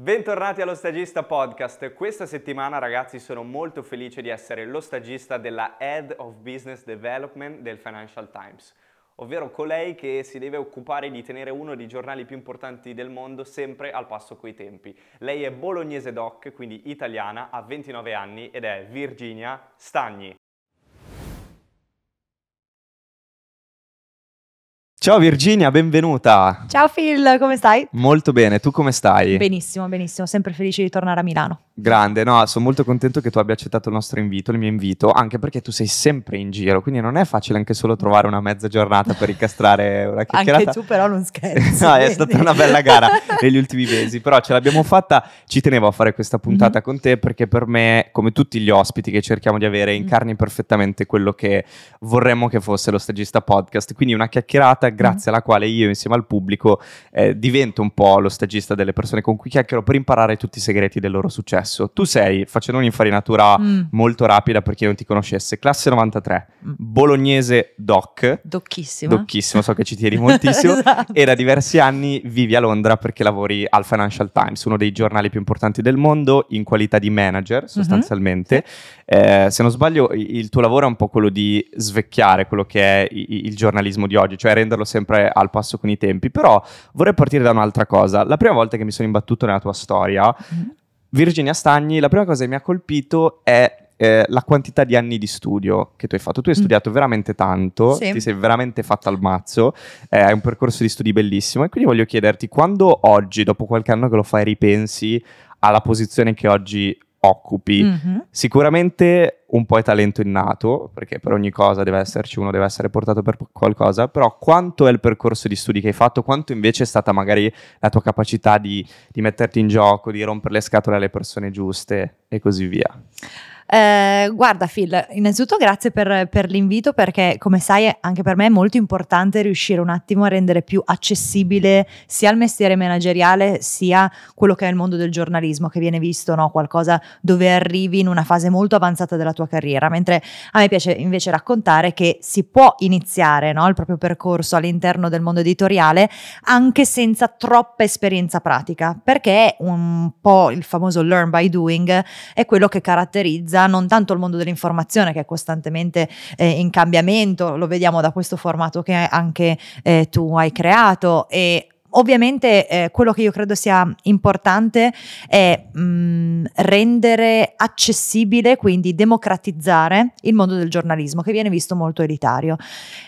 Bentornati allo Stagista Podcast. Questa settimana, ragazzi, sono molto felice di essere lo stagista della Head of Business Development del Financial Times, ovvero colei che si deve occupare di tenere uno dei giornali più importanti del mondo sempre al passo coi tempi. Lei è bolognese doc, quindi italiana, ha 29 anni ed è Virginia Stagni. Ciao Virginia, benvenuta. Ciao Phil, come stai? Molto bene, tu come stai? Benissimo, benissimo, sempre felice di tornare a Milano. Grande, no, sono molto contento che tu abbia accettato il nostro invito, il mio invito, anche perché tu sei sempre in giro, quindi non è facile anche solo trovare una mezza giornata per incastrare una chiacchierata. anche tu però non scherzi. no, è stata una bella gara negli ultimi mesi, però ce l'abbiamo fatta, ci tenevo a fare questa puntata mm-hmm. con te perché per me, come tutti gli ospiti che cerchiamo di avere, mhm. incarni perfettamente quello che vorremmo che fosse lo stagista podcast, quindi una chiacchierata grazie alla quale io insieme al pubblico eh, divento un po' lo stagista delle persone con cui chiacchiero per imparare tutti i segreti del loro successo. Tu sei, facendo un'infarinatura mm. molto rapida per chi non ti conoscesse, classe 93, mm. bolognese doc. Docchissimo. Docchissimo, so che ci tieni moltissimo. esatto. E da diversi anni vivi a Londra perché lavori al Financial Times, uno dei giornali più importanti del mondo, in qualità di manager mhm. sostanzialmente. Mm-hmm. Eh, se non sbaglio, il tuo lavoro è un po' quello di svecchiare quello che è il giornalismo di oggi, cioè rendere metterlo sempre al passo con i tempi, però vorrei partire da un'altra cosa. La prima volta che mi sono imbattuto nella tua storia, mm-hmm. Virginia Stagni, la prima cosa che mi ha colpito è eh, la quantità di anni di studio che tu hai fatto. Tu hai mm. studiato mm. veramente tanto, sì. ti sei veramente fatta al mazzo, eh, è un percorso di studi bellissimo e quindi voglio chiederti quando oggi, dopo qualche anno che lo fai, ripensi alla posizione che oggi occupi. Mm-hmm. Sicuramente un po' è talento innato, perché per ogni cosa deve esserci uno, deve essere portato per qualcosa, però quanto è il percorso di studi che hai fatto, quanto invece è stata magari la tua capacità di, di metterti in gioco, di rompere le scatole alle persone giuste e così via? Eh, guarda Phil, innanzitutto grazie per, per, l'invito perché come sai anche per me è molto importante riuscire un attimo a rendere più accessibile sia il mestiere manageriale sia quello che è il mondo del giornalismo che viene visto no? qualcosa dove arrivi in una fase molto avanzata della tua carriera, mentre a me piace invece raccontare che si può iniziare no? il proprio percorso all'interno del mondo editoriale anche senza troppa esperienza pratica perché un po' il famoso learn by doing è quello che caratterizza utilizza non tanto il mondo dell'informazione che è costantemente eh, in cambiamento, lo vediamo da questo formato che anche eh, tu hai creato e Ovviamente eh, quello che io credo sia importante è mh, mm, rendere accessibile, quindi democratizzare il mondo del giornalismo che viene visto molto elitario.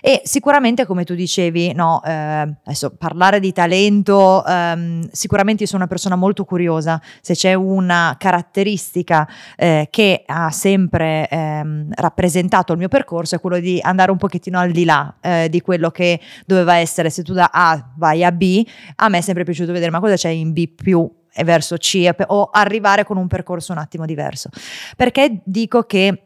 E sicuramente, come tu dicevi, no, eh, adesso parlare di talento, ehm, sicuramente io sono una persona molto curiosa, se c'è una caratteristica eh, che ha sempre ehm, rappresentato il mio percorso è quello di andare un pochettino al di là eh, di quello che doveva essere se tu da A vai a B a me è sempre piaciuto vedere ma cosa c'è in B più e eh, verso C eh, o arrivare con un percorso un attimo diverso. Perché dico che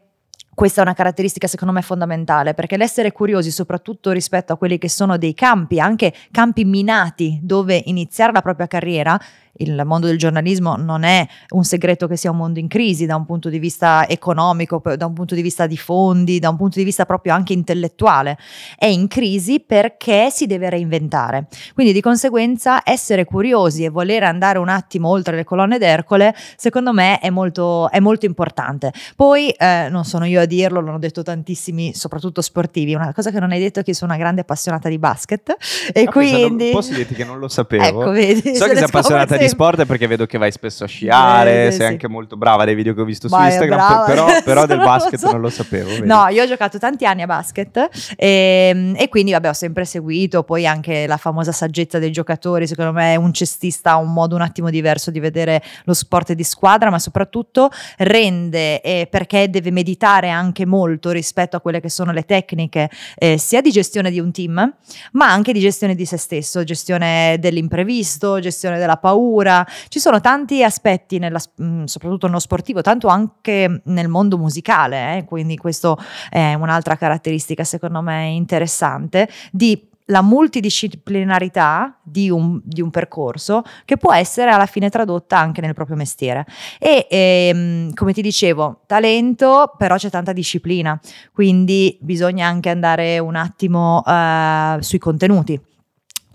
questa è una caratteristica secondo me fondamentale perché l'essere curiosi soprattutto rispetto a quelli che sono dei campi, anche campi minati dove iniziare la propria carriera il mondo del giornalismo non è un segreto che sia un mondo in crisi da un punto di vista economico, da un punto di vista di fondi, da un punto di vista proprio anche intellettuale. È in crisi perché si deve reinventare. Quindi di conseguenza essere curiosi e volere andare un attimo oltre le colonne d'Ercole, secondo me è molto, è molto importante. Poi eh, non sono io a dirlo, l'hanno detto tantissimi, soprattutto sportivi. Una cosa che non hai detto è che sono una grande appassionata di basket e ah, quindi... posso dirti che non lo sapevo. Ecco, vedi. So che sei appassionata di di sport è perché vedo che vai spesso a sciare, eh, sei sì. anche molto brava dei video che ho visto Ma su Instagram, però, però del basket non lo sapevo. Vedi? No, io ho giocato tanti anni a basket e, ehm, e, quindi vabbè ho sempre seguito, poi anche la famosa saggezza dei giocatori, secondo me un cestista ha un modo un attimo diverso di vedere lo sport di squadra, ma soprattutto rende eh, perché deve meditare anche molto rispetto a quelle che sono le tecniche eh, sia di gestione di un team, ma anche di gestione di se stesso, gestione dell'imprevisto, gestione della paura scrittura, ci sono tanti aspetti, nella, mm, soprattutto nello sportivo, tanto anche nel mondo musicale, eh, quindi questa è un'altra caratteristica secondo me interessante, di la multidisciplinarità di un, di un, percorso che può essere alla fine tradotta anche nel proprio mestiere. E ehm, come ti dicevo, talento, però c'è tanta disciplina, quindi bisogna anche andare un attimo eh, sui contenuti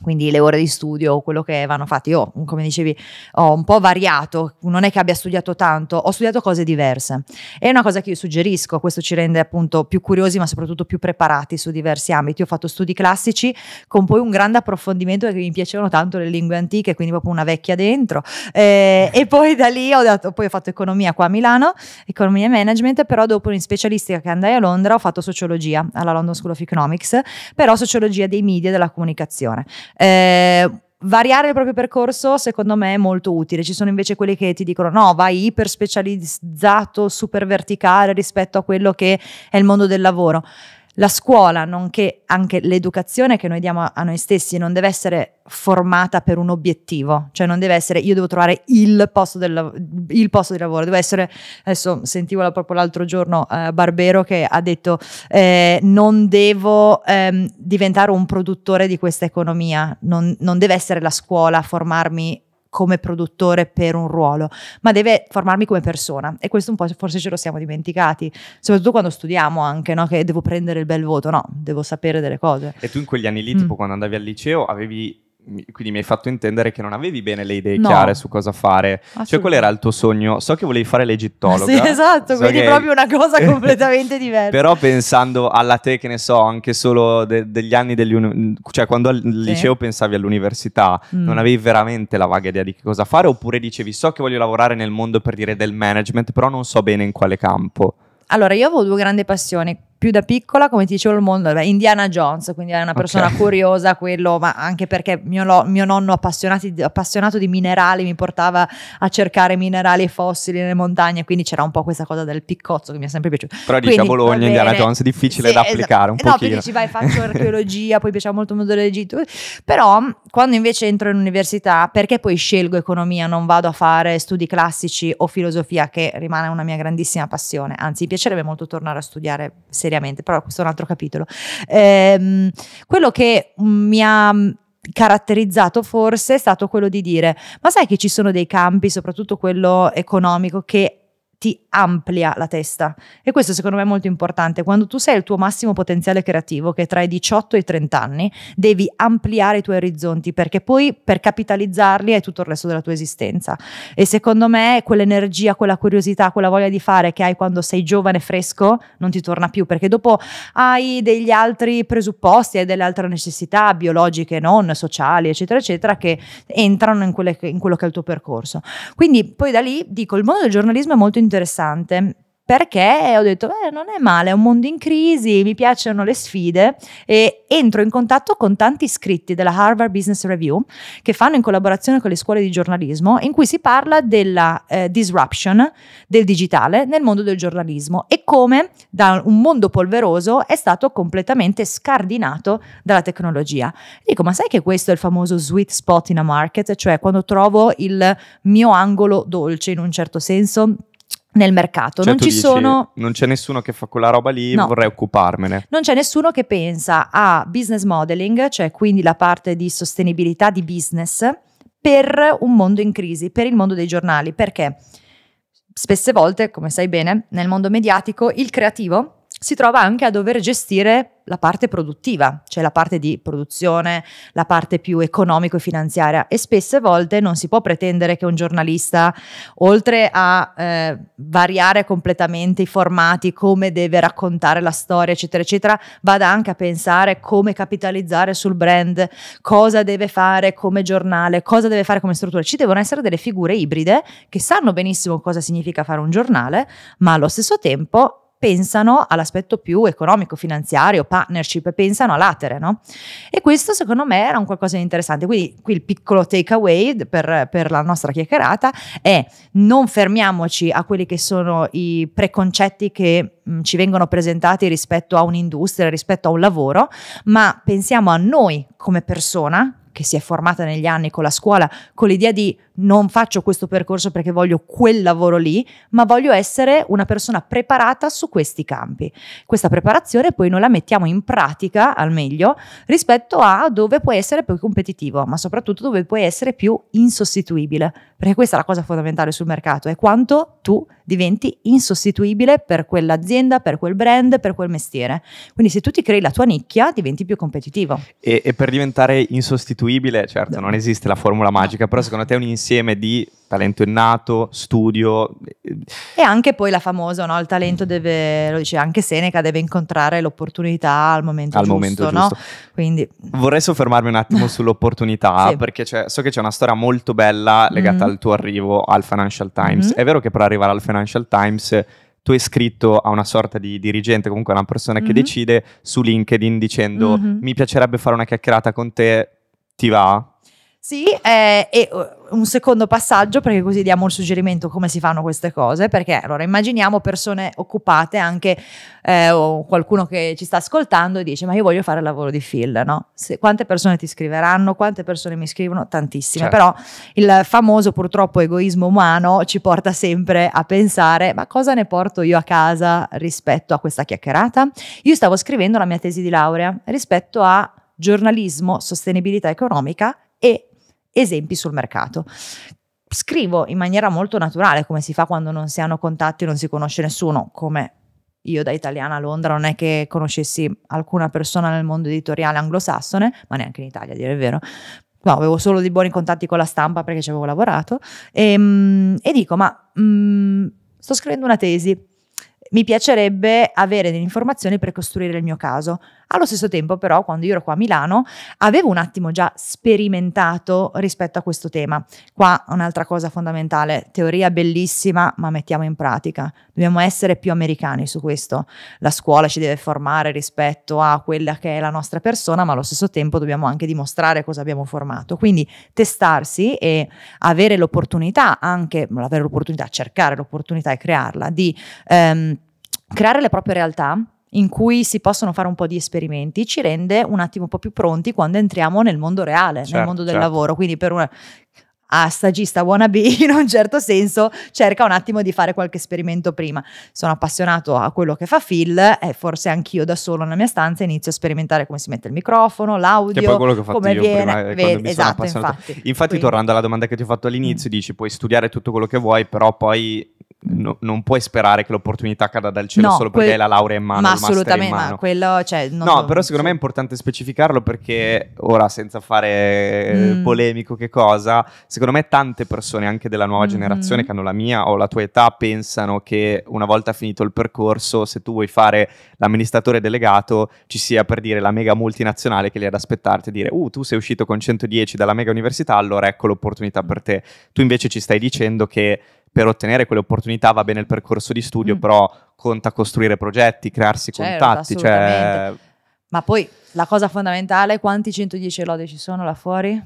quindi le ore di studio o quello che vanno fatti. Io, come dicevi, ho un po' variato, non è che abbia studiato tanto, ho studiato cose diverse. È una cosa che io suggerisco, questo ci rende appunto più curiosi ma soprattutto più preparati su diversi ambiti. ho fatto studi classici con poi un grande approfondimento perché mi piacevano tanto le lingue antiche, quindi proprio una vecchia dentro. Eh, e poi da lì ho, dato, poi ho fatto economia qua a Milano, economia e management, però dopo in specialistica che andai a Londra ho fatto sociologia alla London School of Economics, però sociologia dei media e della comunicazione eh, variare il proprio percorso secondo me è molto utile. Ci sono invece quelli che ti dicono no, vai iper specializzato, super verticale rispetto a quello che è il mondo del lavoro la scuola, nonché anche l'educazione che noi diamo a noi stessi, non deve essere formata per un obiettivo, cioè non deve essere io devo trovare il posto, del, il posto di lavoro, deve essere, adesso sentivo proprio l'altro giorno eh, Barbero che ha detto eh, non devo ehm, diventare un produttore di questa economia, non, non deve essere la scuola a formarmi come produttore per un ruolo, ma deve formarmi come persona e questo un po' forse ce lo siamo dimenticati, soprattutto quando studiamo anche, no? che devo prendere il bel voto, no, devo sapere delle cose. E tu in quegli anni lì, mm. tipo quando andavi al liceo, avevi quindi mi hai fatto intendere che non avevi bene le idee no. chiare su cosa fare. Cioè, qual era il tuo sogno? So che volevi fare l'egittologa. sì, esatto, so quindi che... proprio una cosa completamente diversa. Però pensando alla te, che ne so, anche solo de- degli anni dell'università, cioè quando al liceo pensavi all'università, mm. non avevi veramente la vaga idea di che cosa fare? Oppure dicevi, so che voglio lavorare nel mondo per dire del management, però non so bene in quale campo? Allora, io avevo due grandi passioni più da piccola, come ti dicevo, il mondo, beh, Indiana Jones, quindi è una persona okay. curiosa, quello, ma anche perché mio, mio nonno appassionato di minerali mi portava a cercare minerali e fossili nelle montagne, quindi c'era un po' questa cosa del piccozzo che mi è sempre piaciuto. Però quindi, dici a Bologna, Indiana Jones è difficile sì, da applicare esatto. un po'. No, pochino. poi dici vai faccio archeologia, poi piaceva molto il mondo dell'Egitto, però quando invece entro in università, perché poi scelgo economia, non vado a fare studi classici o filosofia, che rimane una mia grandissima passione, anzi mi piacerebbe molto tornare a studiare se seriamente, però questo è un altro capitolo. Ehm, quello che mm, mi ha mm, caratterizzato forse è stato quello di dire ma sai che ci sono dei campi soprattutto quello economico che ti amplia la testa. E questo secondo me è molto importante. Quando tu sei il tuo massimo potenziale creativo, che è tra i 18 e i 30 anni, devi ampliare i tuoi orizzonti perché poi per capitalizzarli è tutto il resto della tua esistenza. E secondo me quell'energia, quella curiosità, quella voglia di fare che hai quando sei giovane, fresco, non ti torna più perché dopo hai degli altri presupposti, hai delle altre necessità biologiche, non sociali, eccetera, eccetera, che entrano in, quelle, in quello che è il tuo percorso. Quindi poi da lì dico, il mondo del giornalismo è molto interessante interessante perché ho detto, beh, non è male, è un mondo in crisi, mi piacciono le sfide e entro in contatto con tanti iscritti della Harvard Business Review che fanno in collaborazione con le scuole di giornalismo in cui si parla della eh, disruption del digitale nel mondo del giornalismo e come da un mondo polveroso è stato completamente scardinato dalla tecnologia. Dico, ma sai che questo è il famoso sweet spot in a market, cioè quando trovo il mio angolo dolce in un certo senso? nel mercato. Cioè, non ci dici, sono. Non c'è nessuno che fa quella roba lì, no. vorrei occuparmene. Non c'è nessuno che pensa a business modeling, cioè quindi la parte di sostenibilità di business per un mondo in crisi, per il mondo dei giornali. Perché spesse volte, come sai bene, nel mondo mediatico il creativo si trova anche a dover gestire la parte produttiva, cioè la parte di produzione, la parte più economico e finanziaria e spesse volte non si può pretendere che un giornalista, oltre a eh, variare completamente i formati, come deve raccontare la storia, eccetera, eccetera, vada anche a pensare come capitalizzare sul brand, cosa deve fare come giornale, cosa deve fare come struttura. Ci devono essere delle figure ibride che sanno benissimo cosa significa fare un giornale, ma allo stesso tempo pensano all'aspetto più economico, finanziario, partnership, pensano all'atere, no? E questo secondo me era un qualcosa di interessante. Quindi qui il piccolo takeaway per, per la nostra chiacchierata è non fermiamoci a quelli che sono i preconcetti che mm, ci vengono presentati rispetto a un'industria, rispetto a un lavoro, ma pensiamo a noi come persona che si è formata negli anni con la scuola, con l'idea di non faccio questo percorso perché voglio quel lavoro lì, ma voglio essere una persona preparata su questi campi. Questa preparazione poi noi la mettiamo in pratica al meglio rispetto a dove puoi essere più competitivo, ma soprattutto dove puoi essere più insostituibile, perché questa è la cosa fondamentale sul mercato, è quanto tu diventi insostituibile per quell'azienda, per quel brand, per quel mestiere. Quindi se tu ti crei la tua nicchia diventi più competitivo. E, e per diventare insostituibile, certo, non esiste la formula magica, però secondo te è un insieme di talento innato, studio. Eh, e anche poi la famosa, no? il talento deve, lo dice anche Seneca, deve incontrare l'opportunità al momento al giusto. Momento giusto. No? Quindi... Vorrei soffermarmi un attimo sull'opportunità, sì. perché so che c'è una storia molto bella legata mm-hmm. al tuo arrivo al Financial Times. Mm-hmm. È vero che per arrivare al Financial Times tu hai scritto a una sorta di dirigente, comunque a una persona mm-hmm. che decide su LinkedIn dicendo mm-hmm. mi piacerebbe fare una chiacchierata con te, ti va? Sì, eh, e eh, un secondo passaggio, perché così diamo un suggerimento come si fanno queste cose, perché allora immaginiamo persone occupate, anche eh, o qualcuno che ci sta ascoltando e dice ma io voglio fare il lavoro di Phil, no? Se, quante persone ti scriveranno, quante persone mi scrivono? Tantissime, certo. però il famoso purtroppo egoismo umano ci porta sempre a pensare ma cosa ne porto io a casa rispetto a questa chiacchierata? Io stavo scrivendo la mia tesi di laurea rispetto a giornalismo, sostenibilità economica e esempi sul mercato. Scrivo in maniera molto naturale, come si fa quando non si hanno contatti, non si conosce nessuno, come io da italiana a Londra non è che conoscessi alcuna persona nel mondo editoriale anglosassone, ma neanche in Italia, a dire il vero. No, avevo solo dei buoni contatti con la stampa perché ci avevo lavorato e, ehm, e dico, ma mh, mm, sto scrivendo una tesi, mi piacerebbe avere delle informazioni per costruire il mio caso. Allo stesso tempo, però, quando io ero qua a Milano, avevo un attimo già sperimentato rispetto a questo tema. Qua un'altra cosa fondamentale, teoria bellissima, ma mettiamo in pratica. Dobbiamo essere più americani su questo. La scuola ci deve formare rispetto a quella che è la nostra persona, ma allo stesso tempo dobbiamo anche dimostrare cosa abbiamo formato. Quindi testarsi e avere l'opportunità, anche avere l'opportunità, cercare l'opportunità e crearla di ehm, creare le proprie realtà in cui si possono fare un po' di esperimenti ci rende un attimo un po' più pronti quando entriamo nel mondo reale, certo, nel mondo del certo. lavoro. Quindi per una a stagista wannabe in un certo senso cerca un attimo di fare qualche esperimento prima. Sono appassionato a quello che fa Phil e forse anch'io da solo nella mia stanza inizio a sperimentare come si mette il microfono, l'audio, che poi che ho fatto come io viene. Prima, eh, esatto, infatti. Infatti Quindi. tornando alla domanda che ti ho fatto all'inizio, mm. dici puoi studiare tutto quello che vuoi, però poi No, non puoi sperare che l'opportunità cada dal cielo no, solo perché quel... hai la laurea in mano. Ma assolutamente, ma quello. Cioè, no, so, però secondo me è importante specificarlo perché ora, senza fare eh, mm. polemico che cosa, secondo me tante persone, anche della nuova mm. generazione che hanno la mia o la tua età, pensano che una volta finito il percorso, se tu vuoi fare l'amministratore delegato, ci sia per dire la mega multinazionale che lì ad aspettarti e dire, uh, tu sei uscito con 110 dalla mega università, allora ecco l'opportunità per te. Tu invece ci stai dicendo che per ottenere quelle opportunità va bene il percorso di studio, mm. però conta costruire progetti, crearsi certo, contatti. Cioè... Ma poi la cosa fondamentale, quanti 110 lode ci sono là fuori?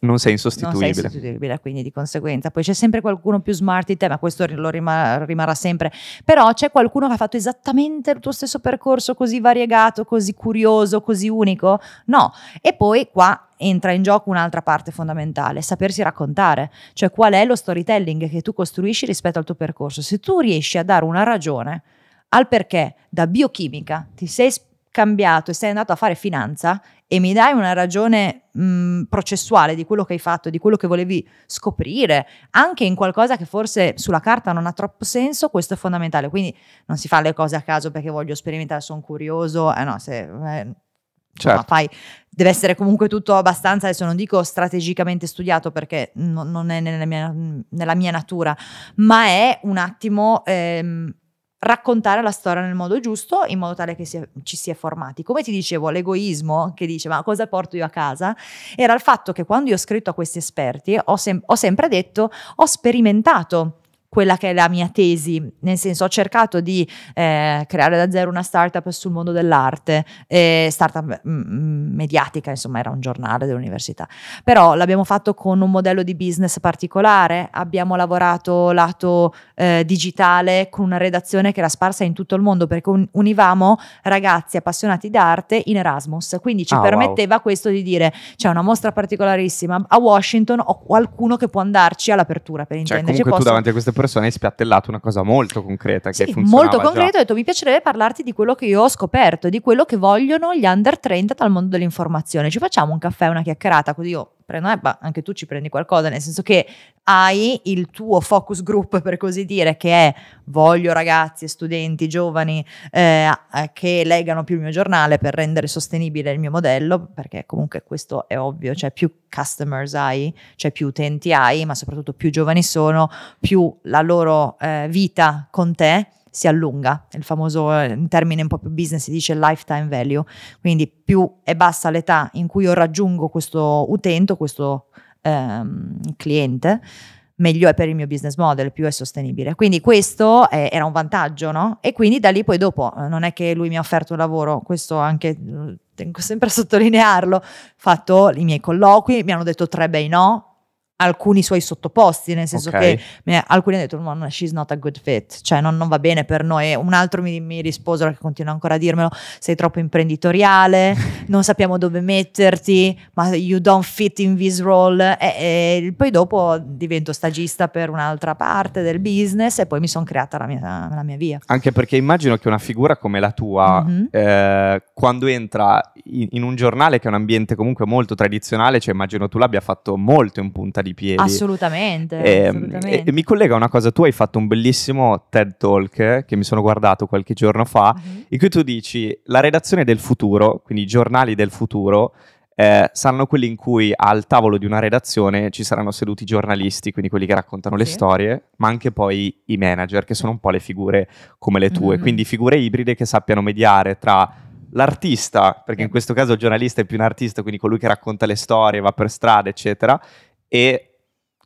non sei insostituibile. Non sei insostituibile, quindi di conseguenza. Poi c'è sempre qualcuno più smart di te, ma questo lo rima- rimarrà sempre. Però c'è qualcuno che ha fatto esattamente il tuo stesso percorso così variegato, così curioso, così unico? No. E poi qua entra in gioco un'altra parte fondamentale, sapersi raccontare, cioè qual è lo storytelling che tu costruisci rispetto al tuo percorso. Se tu riesci a dare una ragione al perché da biochimica ti sei cambiato e sei andato a fare finanza, e mi dai una ragione mh, processuale di quello che hai fatto, di quello che volevi scoprire, anche in qualcosa che forse sulla carta non ha troppo senso, questo è fondamentale. Quindi non si fa le cose a caso perché voglio sperimentare, sono curioso, eh no, se... Eh, Certo. fai, deve essere comunque tutto abbastanza, adesso non dico strategicamente studiato perché non, non è nella mia, nella mia, natura, ma è un attimo ehm, raccontare la storia nel modo giusto in modo tale che si ci si è formati. Come ti dicevo, l'egoismo che dice ma cosa porto io a casa era il fatto che quando io ho scritto a questi esperti ho, sem- ho sempre detto ho sperimentato quella che è la mia tesi, nel senso ho cercato di eh, creare da zero una startup sul mondo dell'arte, eh, startup mm, mm, mediatica, insomma era un giornale dell'università, però l'abbiamo fatto con un modello di business particolare, abbiamo lavorato lato eh, digitale con una redazione che era sparsa in tutto il mondo perché un univamo ragazzi appassionati d'arte in Erasmus, quindi ci ah, permetteva wow. questo di dire c'è una mostra particolarissima a Washington o qualcuno che può andarci all'apertura per cioè, intenderci. Cioè, comunque posso... tu davanti a queste persone hai spiattellato una cosa molto concreta che sì, funzionava molto concreta, ho detto mi piacerebbe parlarti di quello che io ho scoperto, di quello che vogliono gli under 30 dal mondo dell'informazione. Ci facciamo un caffè, una chiacchierata, così io prendo, eh, ma anche tu ci prendi qualcosa, nel senso che hai il tuo focus group, per così dire, che è voglio ragazzi, studenti, giovani eh, che legano più il mio giornale per rendere sostenibile il mio modello, perché comunque questo è ovvio, cioè più customers hai, cioè più utenti hai, ma soprattutto più giovani sono, più la loro eh, vita con te si allunga, il famoso eh, in termine un po' più business si dice lifetime value, quindi più è bassa l'età in cui io raggiungo questo utente, questo ehm, cliente, meglio è per il mio business model, più è sostenibile. Quindi questo è, era un vantaggio, no? E quindi da lì poi dopo, eh, non è che lui mi ha offerto un lavoro, questo anche mm, tengo sempre a sottolinearlo, ho fatto i miei colloqui, mi hanno detto tre bei no, alcuni suoi sottoposti, nel senso okay. che me, alcuni hanno detto no, she's not a good fit, cioè non, non va bene per noi. Un altro mi, mi rispose, che continua ancora a dirmelo, sei troppo imprenditoriale, non sappiamo dove metterti, ma you don't fit in this role. E, e poi dopo divento stagista per un'altra parte del business e poi mi sono creata la mia, la mia, via. Anche perché immagino che una figura come la tua, mm-hmm. eh, quando entra in, in un giornale che è un ambiente comunque molto tradizionale, cioè immagino tu l'abbia fatto molto in punta di di piedi. Assolutamente. Ehm, e, assolutamente. E, e, mi collega a una cosa, tu hai fatto un bellissimo TED Talk che mi sono guardato qualche giorno fa, mm-hmm. in cui tu dici la redazione del futuro, quindi i giornali del futuro, eh, saranno quelli in cui al tavolo di una redazione ci saranno seduti i giornalisti, quindi quelli che raccontano sì. le storie, ma anche poi i manager, che sono un po' le figure come le tue, mm-hmm. quindi figure ibride che sappiano mediare tra l'artista, perché in questo caso il giornalista è più un artista, quindi colui che racconta le storie, va per strada, eccetera, e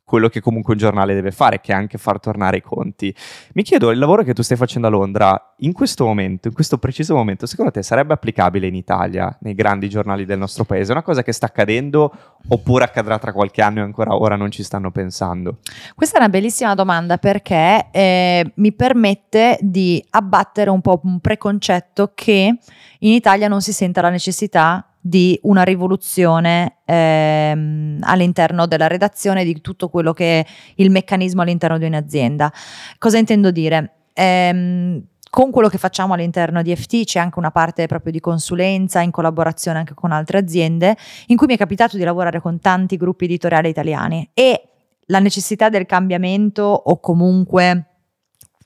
quello che comunque un giornale deve fare, che è anche far tornare i conti. Mi chiedo, il lavoro che tu stai facendo a Londra, in questo momento, in questo preciso momento, secondo te sarebbe applicabile in Italia, nei grandi giornali del nostro paese? È una cosa che sta accadendo oppure accadrà tra qualche anno e ancora ora non ci stanno pensando? Questa è una bellissima domanda perché eh, mi permette di abbattere un po' un preconcetto che in Italia non si senta la necessità di una rivoluzione ehm, all'interno della redazione, di tutto quello che è il meccanismo all'interno di un'azienda. Cosa intendo dire? Ehm, con quello che facciamo all'interno di FT c'è anche una parte proprio di consulenza in collaborazione anche con altre aziende in cui mi è capitato di lavorare con tanti gruppi editoriali italiani e la necessità del cambiamento o comunque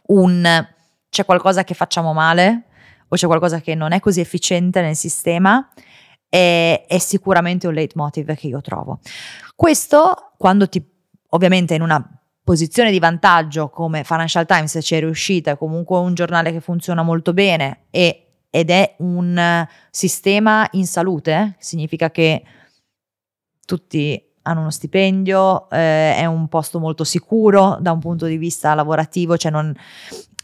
un c'è qualcosa che facciamo male o c'è qualcosa che non è così efficiente nel sistema è, è sicuramente un leitmotiv che io trovo. Questo, quando ti, ovviamente in una posizione di vantaggio come Financial Times ci è riuscita, è comunque un giornale che funziona molto bene e, ed è un sistema in salute, significa che tutti hanno uno stipendio, eh, è un posto molto sicuro da un punto di vista lavorativo, cioè non,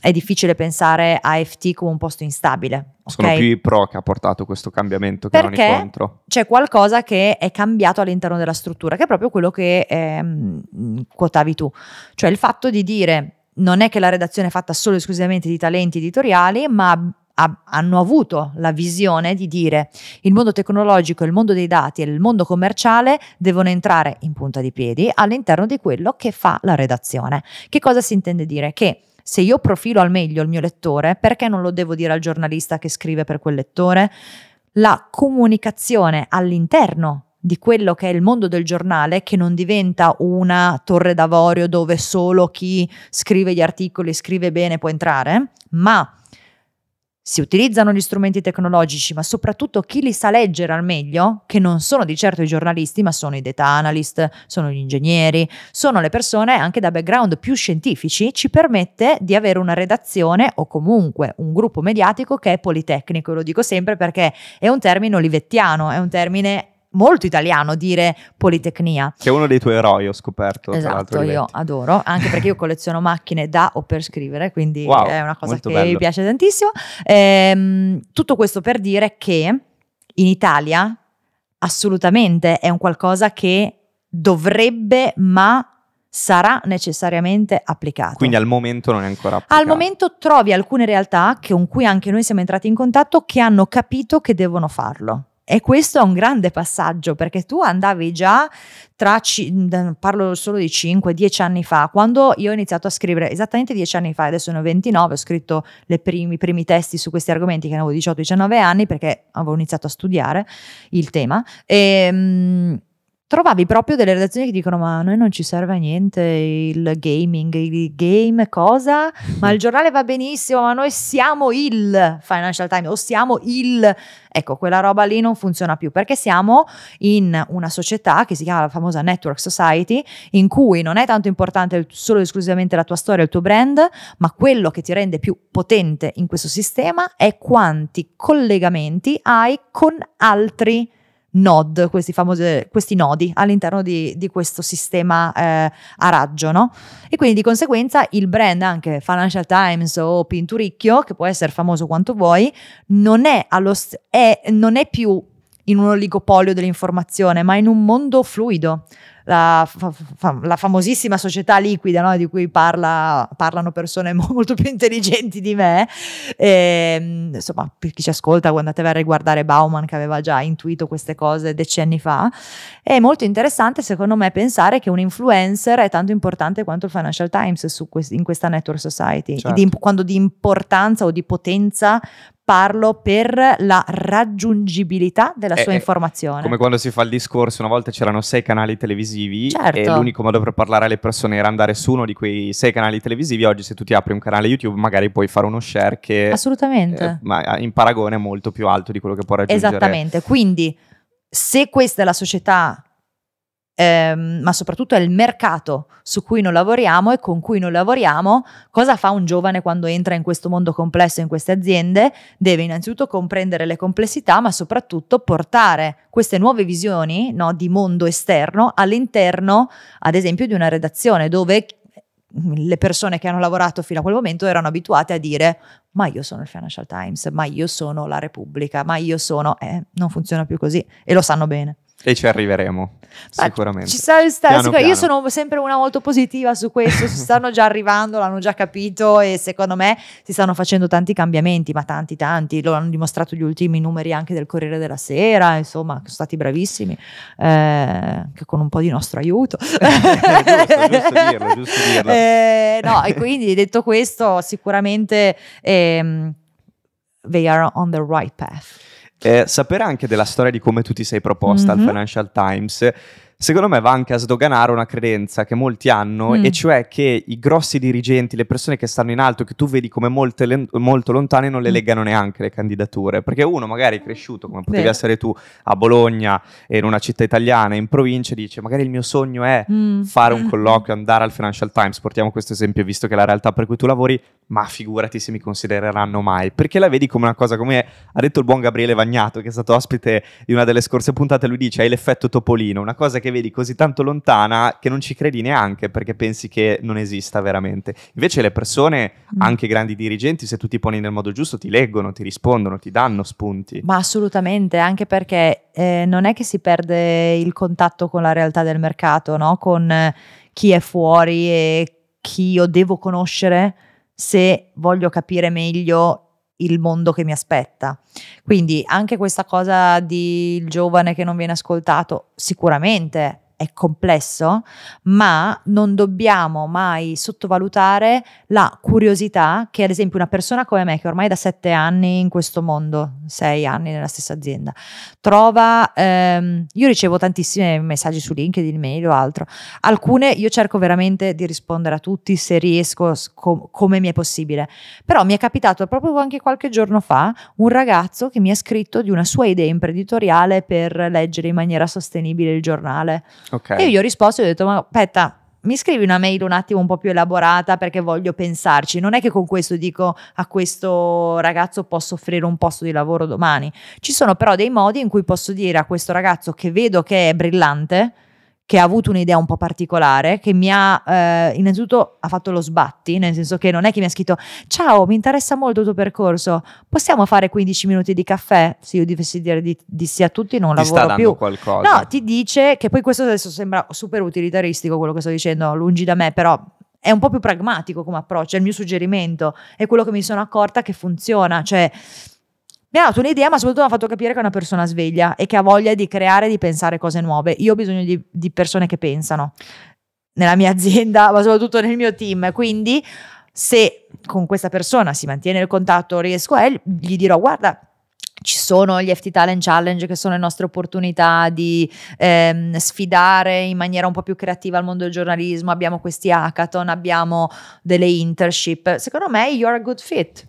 è difficile pensare a FT come un posto instabile. Okay? Sono più i pro che ha portato questo cambiamento che Perché non i contro. C'è qualcosa che è cambiato all'interno della struttura, che è proprio quello che ehm, quotavi tu, cioè il fatto di dire non è che la redazione è fatta solo e esclusivamente di talenti editoriali, ma ha, hanno avuto la visione di dire il mondo tecnologico, il mondo dei dati e il mondo commerciale devono entrare in punta di piedi all'interno di quello che fa la redazione. Che cosa si intende dire? Che se io profilo al meglio il mio lettore, perché non lo devo dire al giornalista che scrive per quel lettore? La comunicazione all'interno di quello che è il mondo del giornale, che non diventa una torre d'avorio dove solo chi scrive gli articoli, scrive bene può entrare, ma si utilizzano gli strumenti tecnologici, ma soprattutto chi li sa leggere al meglio, che non sono di certo i giornalisti, ma sono i data analyst, sono gli ingegneri, sono le persone anche da background più scientifici, ci permette di avere una redazione o comunque un gruppo mediatico che è politecnico. Lo dico sempre perché è un termine olivettiano, è un termine molto italiano dire Politecnia. Che è uno dei tuoi eroi, ho scoperto. Esatto, io adoro, anche perché io colleziono macchine da o per scrivere, quindi wow, è una cosa che bello. mi piace tantissimo. Ehm, tutto questo per dire che in Italia assolutamente è un qualcosa che dovrebbe, ma sarà necessariamente applicato. Quindi al momento non è ancora applicato. Al momento trovi alcune realtà con cui anche noi siamo entrati in contatto che hanno capito che devono farlo e questo è un grande passaggio perché tu andavi già tra, parlo solo di 5-10 anni fa, quando io ho iniziato a scrivere, esattamente 10 anni fa, adesso ne ho 29, ho scritto primi, i primi testi su questi argomenti che avevo 18-19 anni perché avevo iniziato a studiare il tema. E, ehm, trovavi proprio delle redazioni che dicono ma a noi non ci serve a niente il gaming, il game cosa, ma il giornale va benissimo, ma noi siamo il Financial Times o siamo il... Ecco, quella roba lì non funziona più perché siamo in una società che si chiama la famosa Network Society in cui non è tanto importante solo ed esclusivamente la tua storia, il tuo brand, ma quello che ti rende più potente in questo sistema è quanti collegamenti hai con altri nod, questi famosi questi nodi all'interno di, di questo sistema eh, a raggio, no? E quindi di conseguenza il brand anche Financial Times o Pinturicchio, che può essere famoso quanto vuoi, non è, allo, è, non è più in un oligopolio dell'informazione, ma in un mondo fluido. La, fa, fa, la famosissima società liquida no? di cui parla, parlano persone molto più intelligenti di me, e, ehm, insomma per chi ci ascolta andatevi a riguardare Bauman che aveva già intuito queste cose decenni fa, è molto interessante secondo me pensare che un influencer è tanto importante quanto il Financial Times quest- in questa network society, certo. di, quando di importanza o di potenza parlo per la raggiungibilità della eh, sua è, eh, informazione. Come quando si fa il discorso, una volta c'erano sei canali televisivi certo. e l'unico modo per parlare alle persone era andare su uno di quei sei canali televisivi. Oggi se tu ti apri un canale YouTube magari puoi fare uno share che... Eh, Assolutamente. Eh, ma in paragone è molto più alto di quello che può raggiungere. Esattamente, quindi se questa è la società ehm, ma soprattutto è il mercato su cui noi lavoriamo e con cui noi lavoriamo. Cosa fa un giovane quando entra in questo mondo complesso, in queste aziende? Deve innanzitutto comprendere le complessità, ma soprattutto portare queste nuove visioni no, di mondo esterno all'interno, ad esempio, di una redazione dove le persone che hanno lavorato fino a quel momento erano abituate a dire ma io sono il Financial Times, ma io sono la Repubblica, ma io sono... Eh, non funziona più così e lo sanno bene. E ci arriveremo, Beh, sicuramente. Ci sarà, piano, sicur- piano. Io sono sempre una molto positiva su questo, si stanno già arrivando, l'hanno già capito e secondo me si stanno facendo tanti cambiamenti, ma tanti tanti, lo hanno dimostrato gli ultimi numeri anche del Corriere della Sera, insomma, sono stati bravissimi, eh, anche con un po' di nostro aiuto. Eh, giusto, giusto dirlo, giusto dirlo. Eh, no, e quindi detto questo, sicuramente... Ehm, they are on the right path. Eh, sapere anche della storia di come tu ti sei proposta mm-hmm. al mhm. Financial Times, secondo me va anche a sdoganare una credenza che molti hanno, mm. e cioè che i grossi dirigenti, le persone che stanno in alto, che tu vedi come molte, molto lontane, non le mm. leggano neanche le candidature. Perché uno magari è cresciuto, come potevi Beh. essere tu, a Bologna, in una città italiana, in provincia, dice magari il mio sogno è mm. fare un colloquio, andare al Financial Times, portiamo questo esempio, visto che la realtà per cui tu lavori, ma figurati se mi considereranno mai, perché la vedi come una cosa, come ha detto il buon Gabriele Vagnato, che è stato ospite di una delle scorse puntate, lui dice hai l'effetto topolino, una cosa che vedi così tanto lontana che non ci credi neanche perché pensi che non esista veramente. Invece le persone, mm. anche grandi dirigenti, se tu ti poni nel modo giusto, ti leggono, ti rispondono, ti danno spunti. Ma assolutamente, anche perché eh, non è che si perde il contatto con la realtà del mercato, no? con chi è fuori e chi io devo conoscere se voglio capire meglio il mondo che mi aspetta. Quindi anche questa cosa del giovane che non viene ascoltato, sicuramente è complesso, ma non dobbiamo mai sottovalutare la curiosità che ad esempio una persona come me, che ormai da sette anni in questo mondo, sei anni nella stessa azienda, trova, ehm, io ricevo tantissimi messaggi su LinkedIn, mail o altro, alcune io cerco veramente di rispondere a tutti se riesco, com come mi è possibile, però mi è capitato proprio anche qualche giorno fa un ragazzo che mi ha scritto di una sua idea imprenditoriale per leggere in maniera sostenibile il giornale. Okay. E io gli ho risposto e ho detto, ma aspetta, mi scrivi una mail un attimo un po' più elaborata perché voglio pensarci. Non è che con questo dico a questo ragazzo posso offrire un posto di lavoro domani. Ci sono però dei modi in cui posso dire a questo ragazzo che vedo che è brillante che ha avuto un'idea un po' particolare, che mi ha eh, innanzitutto ha fatto lo sbatti, nel senso che non è che mi ha scritto ciao, mi interessa molto il tuo percorso, possiamo fare 15 minuti di caffè? Se io dovessi dire di, di sì a tutti non ti lavoro più. Qualcosa. No, ti dice che poi questo adesso sembra super utilitaristico quello che sto dicendo, lungi da me, però è un po' più pragmatico come approccio, è il mio suggerimento, è quello che mi sono accorta che funziona, cioè mi ha dato un'idea, ma soprattutto mi ha fatto capire che è una persona sveglia e che ha voglia di creare, e di pensare cose nuove. Io ho bisogno di, di persone che pensano nella mia azienda, ma soprattutto nel mio team. Quindi, se con questa persona si mantiene il contatto, riesco a, gli dirò: guarda, ci sono gli FT Talent Challenge che sono le nostre opportunità di ehm, sfidare in maniera un po' più creativa il mondo del giornalismo, abbiamo questi hackathon, abbiamo delle internship. Secondo me you're a good fit.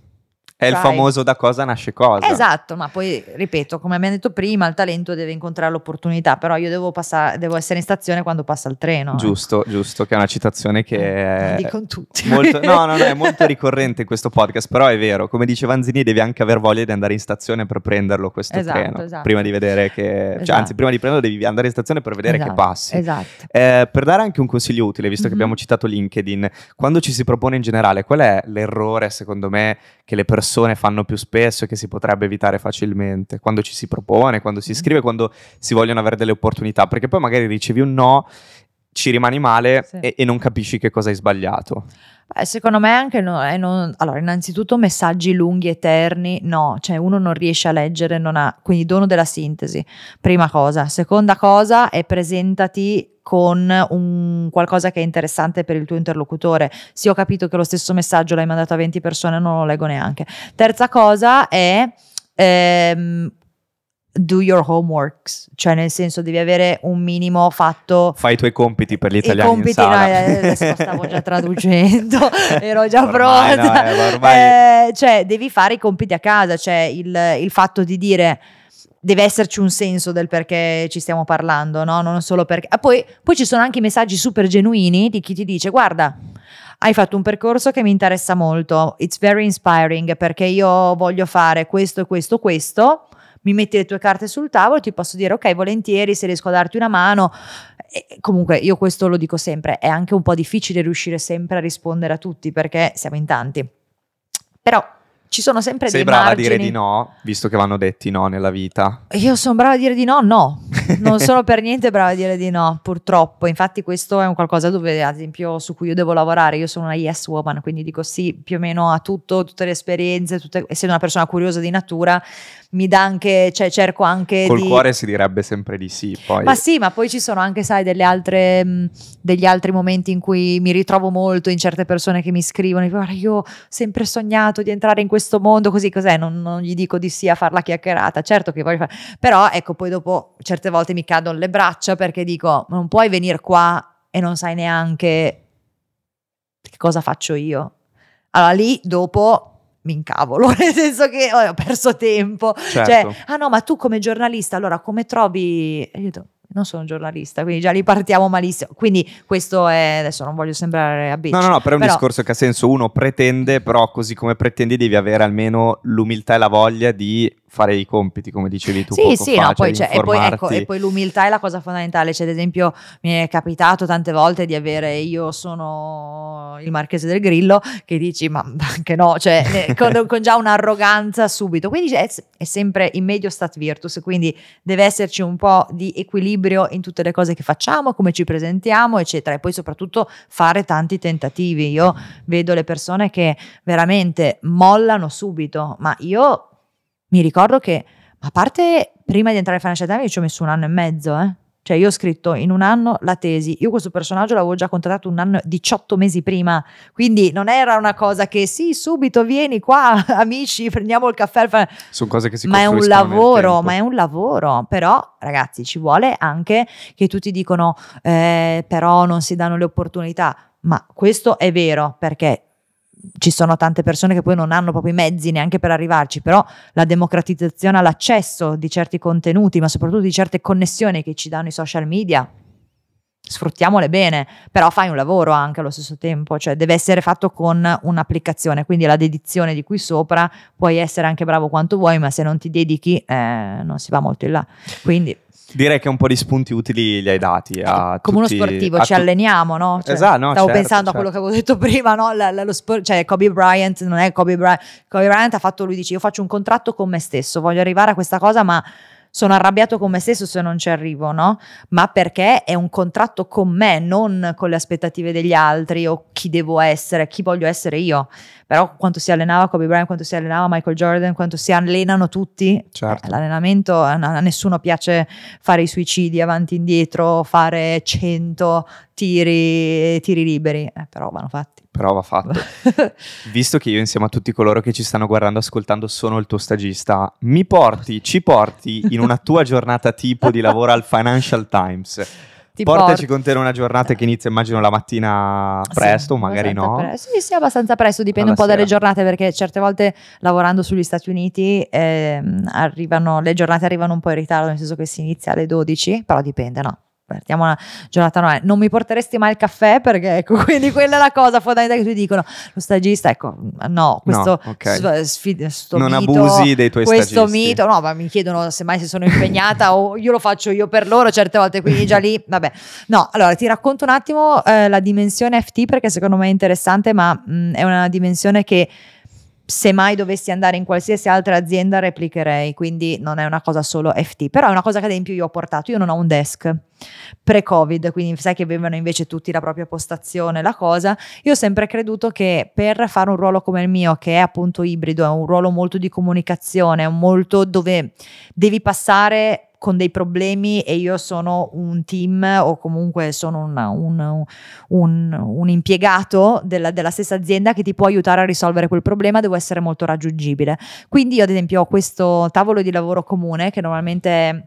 È il famoso da cosa nasce cosa. Esatto, ma poi ripeto, come abbiamo detto prima, il talento deve incontrare l'opportunità, però io devo, passare, devo essere in stazione quando passa il treno. Eh. Giusto, ecco. giusto, che è una citazione che eh, è... Dicono tutti. Molto, no, no, no, è molto ricorrente in questo podcast, però è vero, come dice Vanzini, devi anche aver voglia di andare in stazione per prenderlo questo esatto, treno. Esatto. Prima di vedere che... Cioè, esatto. anzi, prima di prenderlo devi andare in stazione per vedere esatto, che passi. Esatto. Eh, per dare anche un consiglio utile, visto mm-hmm. che mhm. abbiamo citato LinkedIn, quando ci si propone in generale, qual è l'errore, secondo me, che le persone persone fanno più spesso e che si potrebbe evitare facilmente quando ci si propone, quando si iscrive, quando si vogliono avere delle opportunità, perché poi magari ricevi un no ci rimani male sì. e, e, non capisci che cosa hai sbagliato. Beh, secondo me anche no, eh, non, allora innanzitutto messaggi lunghi eterni no, cioè uno non riesce a leggere, ha, quindi dono della sintesi, prima cosa. Seconda cosa è presentati con un qualcosa che è interessante per il tuo interlocutore. Sì, ho capito che lo stesso messaggio l'hai mandato a 20 persone, non lo leggo neanche. Terza cosa è ehm, do your homeworks, cioè nel senso devi avere un minimo fatto... Fai i tuoi compiti per gli italiani I compiti, in sala. No, eh, adesso stavo già traducendo, ero già ormai pronta. No, eh, ormai... eh, cioè devi fare i compiti a casa, cioè il, il, fatto di dire deve esserci un senso del perché ci stiamo parlando, no? Non solo perché... Ah, poi, poi ci sono anche i messaggi super genuini di chi ti dice guarda hai fatto un percorso che mi interessa molto, it's very inspiring perché io voglio fare questo, questo, questo mi metti le tue carte sul tavolo, ti posso dire ok, volentieri se riesco a darti una mano. E comunque io questo lo dico sempre, è anche un po' difficile riuscire sempre a rispondere a tutti perché siamo in tanti. Però ci sono sempre Sei dei brava a dire di no, visto che vanno detti no nella vita. Io sono brava a dire di no, no. Non sono per niente brava a dire di no, purtroppo. Infatti questo è un qualcosa dove, ad esempio, su cui io devo lavorare. Io sono una yes woman, quindi dico sì più o meno a tutto, tutte le esperienze, tutte, essendo una persona curiosa di natura, mi dà anche, cioè cerco anche Col di... cuore si direbbe sempre di sì, poi... Ma sì, ma poi ci sono anche, sai, altre, mh, degli altri momenti in cui mi ritrovo molto in certe persone che mi scrivono, io ho sempre sognato di entrare in questo mondo, così cos'è? Non, non gli dico di sì a fare la chiacchierata, certo che voglio fare... Però ecco, poi dopo certe volte mi cadono le braccia perché dico, non puoi venire qua e non sai neanche che cosa faccio io. Allora lì dopo mi incavolo, nel senso che oh, ho perso tempo. Cioè, certo. Cioè, ah no, ma tu come giornalista, allora come trovi... E io non sono giornalista, quindi già li partiamo malissimo. Quindi questo è, adesso non voglio sembrare a No, no, no, però è un però... discorso che ha senso, uno pretende, però così come pretendi devi avere almeno l'umiltà e la voglia di fare i compiti, come dicevi tu. Sì, sì, fa, no, cioè poi c'è, e poi, ecco, e poi l'umiltà è la cosa fondamentale. Cioè, ad esempio, mi è capitato tante volte di avere io sono il marchese del Grillo, che dici, ma anche no, cioè, con, con, già un'arroganza subito. Quindi è, è, sempre in medio stat virtus, quindi deve esserci un po' di equilibrio in tutte le cose che facciamo, come ci presentiamo, eccetera. E poi soprattutto fare tanti tentativi. Io vedo le persone che veramente mollano subito, ma io mi ricordo che, a parte prima di entrare in Financial Times, io ci ho messo un anno e mezzo, eh. Cioè io ho scritto in un anno la tesi, io questo personaggio l'avevo già contattato un anno, 18 mesi prima, quindi non era una cosa che sì, subito vieni qua amici, prendiamo il caffè. Sono cose che si Ma è un lavoro, ma è un lavoro, però ragazzi ci vuole anche che tutti dicono eh, però non si danno le opportunità, ma questo è vero perché ci sono tante persone che poi non hanno proprio i mezzi neanche per arrivarci, però la democratizzazione all'accesso di certi contenuti, ma soprattutto di certe connessioni che ci danno i social media, sfruttiamole bene, però fai un lavoro anche allo stesso tempo, cioè deve essere fatto con un'applicazione, quindi la dedizione di qui sopra, puoi essere anche bravo quanto vuoi, ma se non ti dedichi eh, non si va molto in là. Quindi direi che un po' di spunti utili li hai dati. Eh, come tutti, uno sportivo, ci alleniamo, no? Cioè, esatto, no, Stavo certo, pensando certo. a quello certo. che avevo detto prima, no? l- lo sport, cioè Kobe Bryant non è Kobe Bryant. Kobe Bryant ha fatto, lui dice, io faccio un contratto con me stesso, voglio arrivare a questa cosa, ma sono arrabbiato con me stesso se non ci arrivo, no? Ma perché è un contratto con me, non con le aspettative degli altri o chi devo essere, chi voglio essere io. Però quanto si allenava Kobe Bryant, quanto si allenava Michael Jordan, quanto si allenano tutti. Eh, certo. l'allenamento a nessuno piace fare i suicidi avanti e indietro, fare 100 tiri, tiri liberi, eh, però vanno fatti. Però va fatto. Visto che io insieme a tutti coloro che ci stanno guardando, ascoltando, sono il tuo stagista, mi porti, ci porti in una tua giornata tipo di lavoro al Financial Times. Ti Portaci porti. con te una giornata che inizia, immagino, la mattina presto, sì, magari esatto, no. Presto. Sì, sì, abbastanza presto, dipende Alla un po' sera. dalle eh. giornate, perché certe volte lavorando sugli Stati Uniti eh, arrivano, le giornate arrivano un po' in ritardo, nel senso che si inizia alle 12, però dipende, no? partiamo la giornata normale, non mi porteresti mai il caffè perché ecco, quindi quella è la cosa fondamentale che ti dicono, lo stagista, ecco, no, questo no, okay. Eh, sfid- non mito, abusi dei tuoi questo stagisti. mito, no, ma mi chiedono semmai se sono impegnata o io lo faccio io per loro certe volte, quindi già lì, vabbè. No, allora ti racconto un attimo eh, la dimensione FT perché secondo me è interessante, ma mh, mm, è una dimensione che se mai dovessi andare in qualsiasi altra azienda replicherei, quindi non è una cosa solo FT, però è una cosa che ad esempio io ho portato, io non ho un desk pre-covid, quindi sai che avevano invece tutti la propria postazione, la cosa, io ho sempre creduto che per fare un ruolo come il mio, che è appunto ibrido, è un ruolo molto di comunicazione, è molto dove devi passare con dei problemi e io sono un team o comunque sono una, un, un, un, impiegato della, della, stessa azienda che ti può aiutare a risolvere quel problema, devo essere molto raggiungibile. Quindi io ad esempio ho questo tavolo di lavoro comune che normalmente è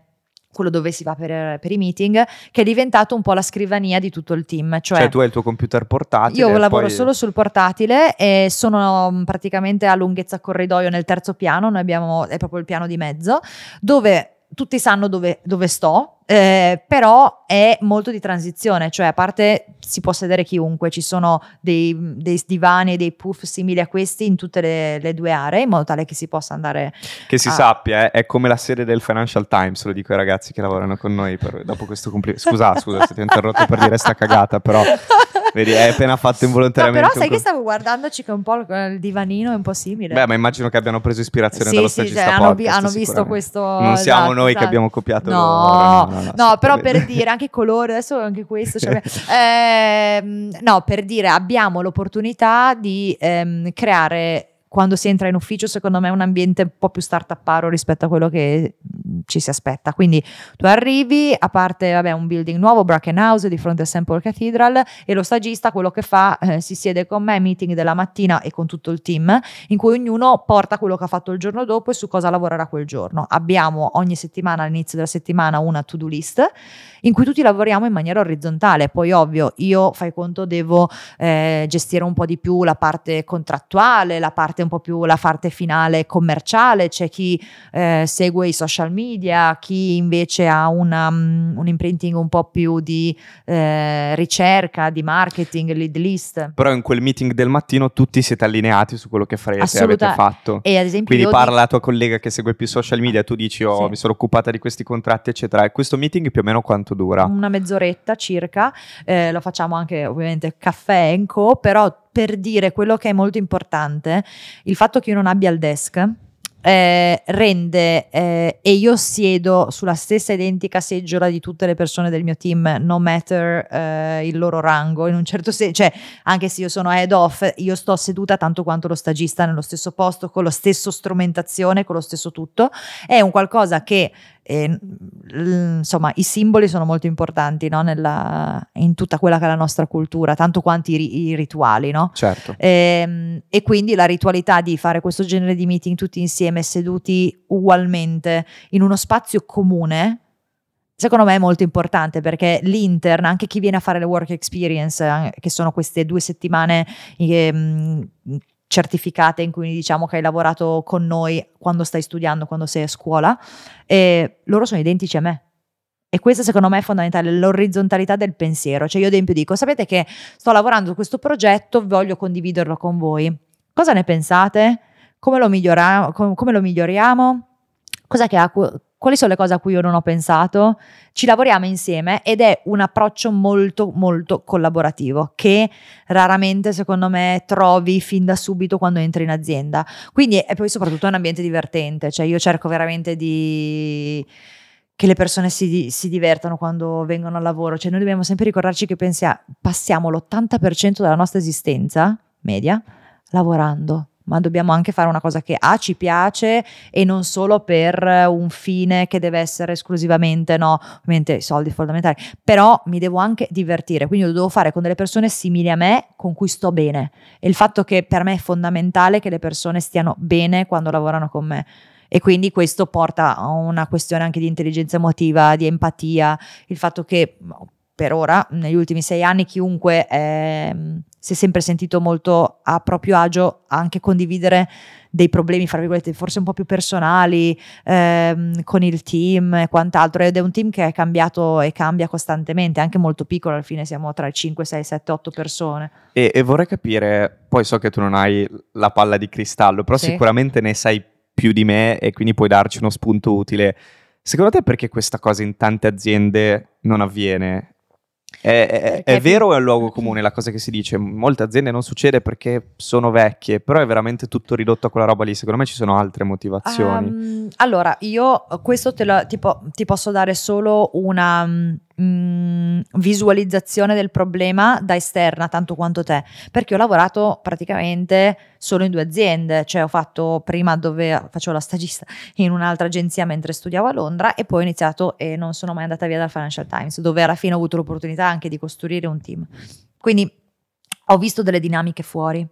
quello dove si va per, per, i meeting, che è diventato un po' la scrivania di tutto il team. Cioè, cioè tu hai il tuo computer portatile? Io lavoro poi... solo sul portatile e sono mm, praticamente a lunghezza corridoio nel terzo piano, noi abbiamo, è proprio il piano di mezzo, dove tutti sanno dove, dove sto, eh, però è molto di transizione, cioè a parte si può sedere chiunque, ci sono dei, dei divani e dei puff simili a questi in tutte le, le, due aree, in modo tale che si possa andare... Che si a... sappia, eh, è come la sede del Financial Times, lo dico ai ragazzi che lavorano con noi per, dopo questo complimento. Scusa, scusa se ti ho interrotto per dire sta cagata, però Vedi, hai appena fatto involontariamente. No, però sai che stavo guardandoci che un po' il, divanino è un po' simile. Beh, ma immagino che abbiano preso ispirazione sì, dallo sì, stagista cioè, podcast, hanno, visto questo... Non siamo esatto, noi esatto. che abbiamo copiato... No, loro, no, no, no, no però per dire, anche i colori, adesso anche questo... Cioè, ehm, no, per dire, abbiamo l'opportunità di ehm, creare quando si entra in ufficio, secondo me è un ambiente un po' più start-uparo rispetto a quello che mm, ci si aspetta. Quindi tu arrivi, a parte vabbè, un building nuovo, Bracken House, di fronte a St. Paul Cathedral, e lo stagista quello che fa, eh, si siede con me, meeting della mattina e con tutto il team, in cui ognuno porta quello che ha fatto il giorno dopo e su cosa lavorerà quel giorno. Abbiamo ogni settimana, all'inizio della settimana, una to-do list in cui tutti lavoriamo in maniera orizzontale. Poi ovvio, io fai conto devo eh, gestire un po' di più la parte contrattuale, la parte un po' più la parte finale commerciale, c'è chi eh, segue i social media, chi invece ha una, um, un imprinting un po' più di eh, ricerca, di marketing, lead list. Però in quel meeting del mattino tutti siete allineati su quello che farete, avete fatto. E ad esempio Quindi parla dico... la tua collega che segue più social media, tu dici oh, sì. mi sono occupata di questi contratti eccetera. E questo meeting più o meno quanto dura? Una mezz'oretta circa, eh, lo facciamo anche ovviamente caffè e co, però per dire quello che è molto importante, il fatto che io non abbia il desk eh, rende eh, e io siedo sulla stessa identica seggiola di tutte le persone del mio team, no matter eh, il loro rango, in un certo senso, cioè anche se io sono head off, io sto seduta tanto quanto lo stagista nello stesso posto, con la stessa strumentazione, con lo stesso tutto, è un qualcosa che e, ehm, insomma i simboli sono molto importanti no? Nella, in tutta quella che è la nostra cultura, tanto quanto i, i rituali. No? Certo. E, ehm, e quindi la ritualità di fare questo genere di meeting tutti insieme insieme, seduti ugualmente in uno spazio comune, secondo me è molto importante perché l'intern, anche chi viene a fare le work experience, eh, che sono queste due settimane ehm, certificate in cui diciamo che hai lavorato con noi quando stai studiando, quando sei a scuola, eh, loro sono identici a me. E questo secondo me è fondamentale, l'orizzontalità del pensiero. Cioè io ad esempio dico, sapete che sto lavorando su questo progetto, voglio condividerlo con voi. Cosa ne pensate? come lo, migliora, com, come lo miglioriamo, ha, quali sono le cose a cui io non ho pensato, ci lavoriamo insieme ed è un approccio molto molto collaborativo che raramente secondo me trovi fin da subito quando entri in azienda. Quindi è poi soprattutto un ambiente divertente, cioè io cerco veramente di che le persone si, si, divertano quando vengono al lavoro, cioè noi dobbiamo sempre ricordarci che pensiamo, passiamo l'80% della nostra esistenza media lavorando ma dobbiamo anche fare una cosa che A ah, ci piace e non solo per un fine che deve essere esclusivamente, no, ovviamente i soldi fondamentali, però mi devo anche divertire, quindi lo devo fare con delle persone simili a me con cui sto bene e il fatto che per me è fondamentale che le persone stiano bene quando lavorano con me. E quindi questo porta a una questione anche di intelligenza emotiva, di empatia, il fatto che per ora, negli ultimi sei anni, chiunque è si è sempre sentito molto a proprio agio anche condividere dei problemi, fra virgolette, forse un po' più personali ehm, con il team e quant'altro. Ed è un team che è cambiato e cambia costantemente, anche molto piccolo, alla fine siamo tra 5, 6, 7, 8 persone. E, e vorrei capire, poi so che tu non hai la palla di cristallo, però sì. sicuramente ne sai più di me e quindi puoi darci uno spunto utile. Secondo te perché questa cosa in tante aziende non avviene? È, è, è, vero o è un luogo comune la cosa che si dice? Molte aziende non succede perché sono vecchie, però è veramente tutto ridotto a quella roba lì. Secondo me ci sono altre motivazioni. Um, allora, io questo lo, ti, ti, posso dare solo una, mm, mh, visualizzazione del problema da esterna tanto quanto te, perché ho lavorato praticamente solo in due aziende, cioè ho fatto prima dove facevo la stagista in un'altra agenzia mentre studiavo a Londra e poi ho iniziato e non sono mai andata via dal Financial Times, dove alla fine ho avuto l'opportunità anche di costruire un team. Quindi ho visto delle dinamiche fuori,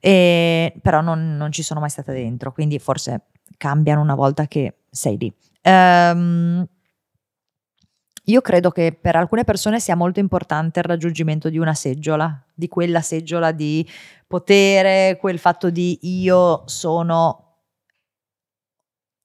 eh, però non, non, ci sono mai stata dentro, quindi forse cambiano una volta che sei lì. Um, io credo che per alcune persone sia molto importante il raggiungimento di una seggiola, di quella seggiola di potere, quel fatto di io sono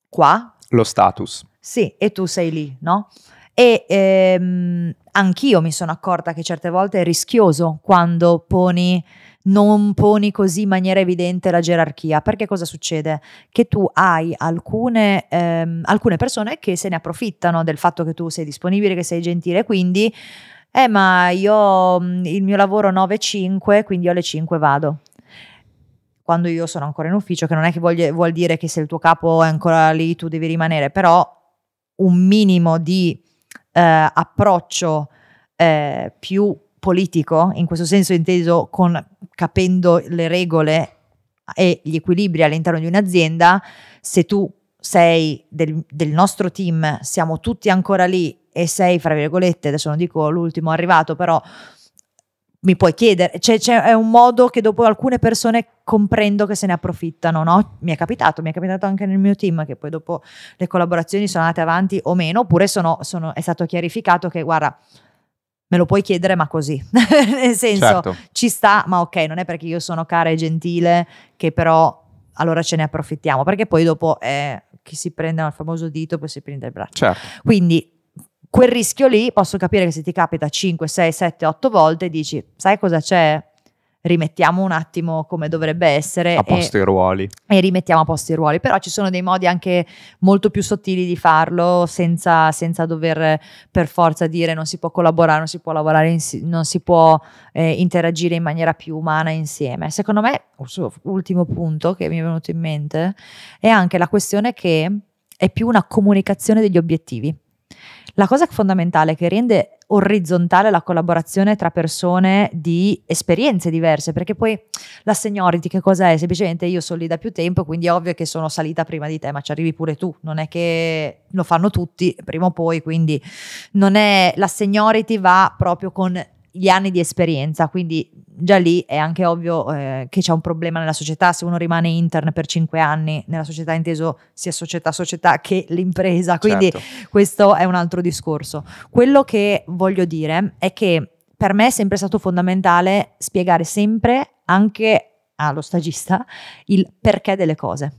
qua. Lo status. Sì, e tu sei lì, no? E ehm, anch'io mi sono accorta che certe volte è rischioso quando poni non poni così in maniera evidente la gerarchia, perché cosa succede? Che tu hai alcune, ehm, alcune persone che se ne approfittano del fatto che tu sei disponibile, che sei gentile, quindi... Eh, ma io mm, il mio lavoro 9-5, quindi io alle 5 vado quando io sono ancora in ufficio, che non è che voglia, vuol dire che se il tuo capo è ancora lì tu devi rimanere, però un minimo di eh, approccio eh, più politico, in questo senso inteso con capendo le regole e gli equilibri all'interno di un'azienda, se tu sei del, del, nostro team, siamo tutti ancora lì e sei, fra virgolette, adesso non dico l'ultimo arrivato, però mi puoi chiedere, c'è, c'è, è un modo che dopo alcune persone comprendo che se ne approfittano, no? Mi è capitato, mi è capitato anche nel mio team che poi dopo le collaborazioni sono andate avanti o meno, oppure sono, sono, è stato chiarificato che guarda, me lo puoi chiedere ma così, nel senso certo. ci sta, ma ok, non è perché io sono cara e gentile che però allora ce ne approfittiamo, perché poi dopo è eh, chi si prende il famoso dito poi si prende il braccio. Certo. Quindi quel rischio lì posso capire che se ti capita 5, 6, 7, 8 volte dici, sai cosa c'è? rimettiamo un attimo come dovrebbe essere. A posto e, i ruoli. E rimettiamo a posto i ruoli. Però ci sono dei modi anche molto più sottili di farlo senza, senza dover per forza dire non si può collaborare, non si può lavorare, in, non si può eh, interagire in maniera più umana insieme. Secondo me, ultimo punto che mi è venuto in mente, è anche la questione che è più una comunicazione degli obiettivi. La cosa fondamentale che rende orizzontale la collaborazione tra persone di esperienze diverse, perché poi la seniority che cosa è? Semplicemente io sono lì da più tempo, quindi è ovvio che sono salita prima di te, ma ci arrivi pure tu, non è che lo fanno tutti prima o poi, quindi non è la seniority va proprio con gli anni di esperienza, quindi già lì è anche ovvio eh, che c'è un problema nella società, se uno rimane intern per cinque anni nella società inteso sia società società che l'impresa, certo. quindi certo. questo è un altro discorso. Quello che voglio dire è che per me è sempre stato fondamentale spiegare sempre anche allo stagista il perché delle cose.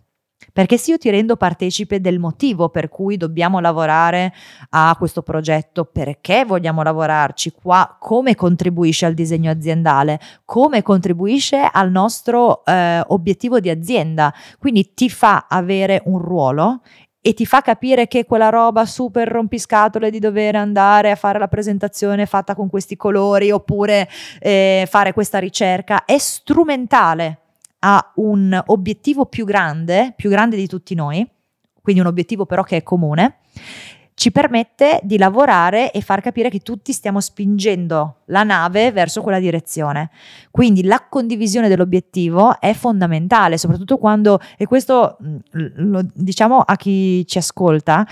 Perché se io ti rendo partecipe del motivo per cui dobbiamo lavorare a questo progetto, perché vogliamo lavorarci qua, come contribuisce al disegno aziendale, come contribuisce al nostro eh, obiettivo di azienda, quindi ti fa avere un ruolo e ti fa capire che quella roba super rompiscatole di dover andare a fare la presentazione fatta con questi colori oppure eh, fare questa ricerca è strumentale ha un obiettivo più grande, più grande di tutti noi, quindi un obiettivo però che è comune, ci permette di lavorare e far capire che tutti stiamo spingendo la nave verso quella direzione. Quindi la condivisione dell'obiettivo è fondamentale, soprattutto quando, e questo mm, lo diciamo a chi ci ascolta,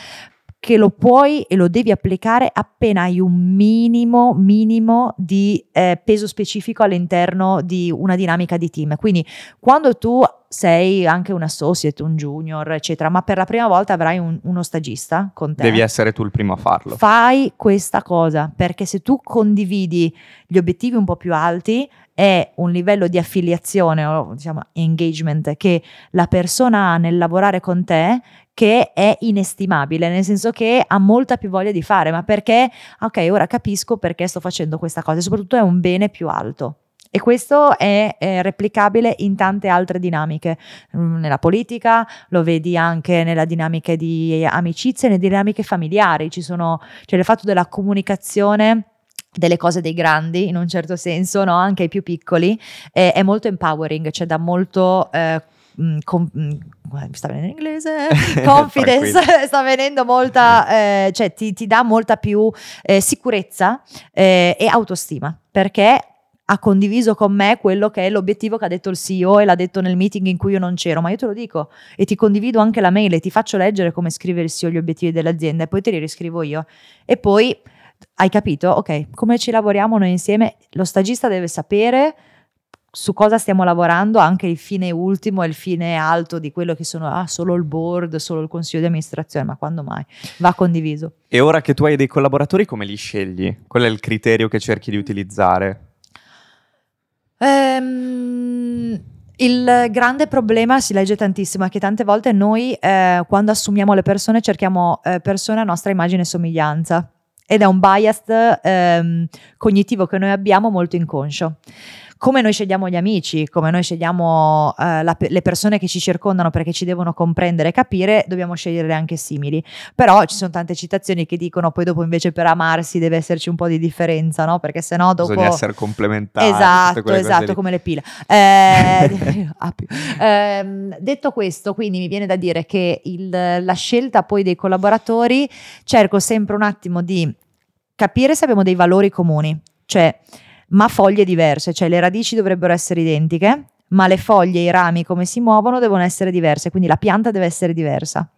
che lo puoi e lo devi applicare appena hai un minimo, minimo di eh, peso specifico all'interno di una dinamica di team. Quindi quando tu sei anche un associate, un junior, eccetera, ma per la prima volta avrai un, uno stagista con te. Devi essere tu il primo a farlo. Fai questa cosa, perché se tu condividi gli obiettivi un po' più alti è un livello di affiliazione o diciamo engagement che la persona ha nel lavorare con te che è inestimabile, nel senso che ha molta più voglia di fare, ma perché, ok, ora capisco perché sto facendo questa cosa e soprattutto è un bene più alto. E questo è, è, replicabile in tante altre dinamiche, mm, nella politica, lo vedi anche nella dinamica di amicizie, nelle dinamiche familiari, ci sono, cioè il fatto della comunicazione delle cose dei grandi in un certo senso, no? anche ai più piccoli, eh, è molto empowering, cioè dà molto eh, Mm, com, mh, mm, sta venendo in inglese, confidence, sta venendo molta, eh, cioè ti, ti, dà molta più eh, sicurezza eh, e autostima perché ha condiviso con me quello che è l'obiettivo che ha detto il CEO e l'ha detto nel meeting in cui io non c'ero, ma io te lo dico e ti condivido anche la mail e ti faccio leggere come scrive il CEO gli obiettivi dell'azienda e poi te li riscrivo io. E poi hai capito? Ok, come ci lavoriamo noi insieme? Lo stagista deve sapere su cosa stiamo lavorando, anche il fine ultimo e il fine alto di quello che sono ah, solo il board, solo il consiglio di amministrazione, ma quando mai? Va condiviso. E ora che tu hai dei collaboratori, come li scegli? Qual è il criterio che cerchi di utilizzare? Ehm, il grande problema si legge tantissimo è che tante volte noi eh, quando assumiamo le persone cerchiamo eh, persone a nostra immagine e somiglianza ed è un bias ehm, cognitivo che noi abbiamo molto inconscio come noi scegliamo gli amici, come noi scegliamo eh, la, le persone che ci circondano perché ci devono comprendere e capire, dobbiamo scegliere anche simili. Però ci sono tante citazioni che dicono poi dopo invece per amarsi deve esserci un po' di differenza, no? Perché sennò dopo... Bisogna essere complementari. Esatto, esatto, come le pile. Eh, eh, detto questo, quindi mi viene da dire che il, la scelta poi dei collaboratori cerco sempre un attimo di capire se abbiamo dei valori comuni. Cioè, ma foglie diverse, cioè le radici dovrebbero essere identiche, ma le foglie, i rami, come si muovono devono essere diverse, quindi la pianta deve essere diversa.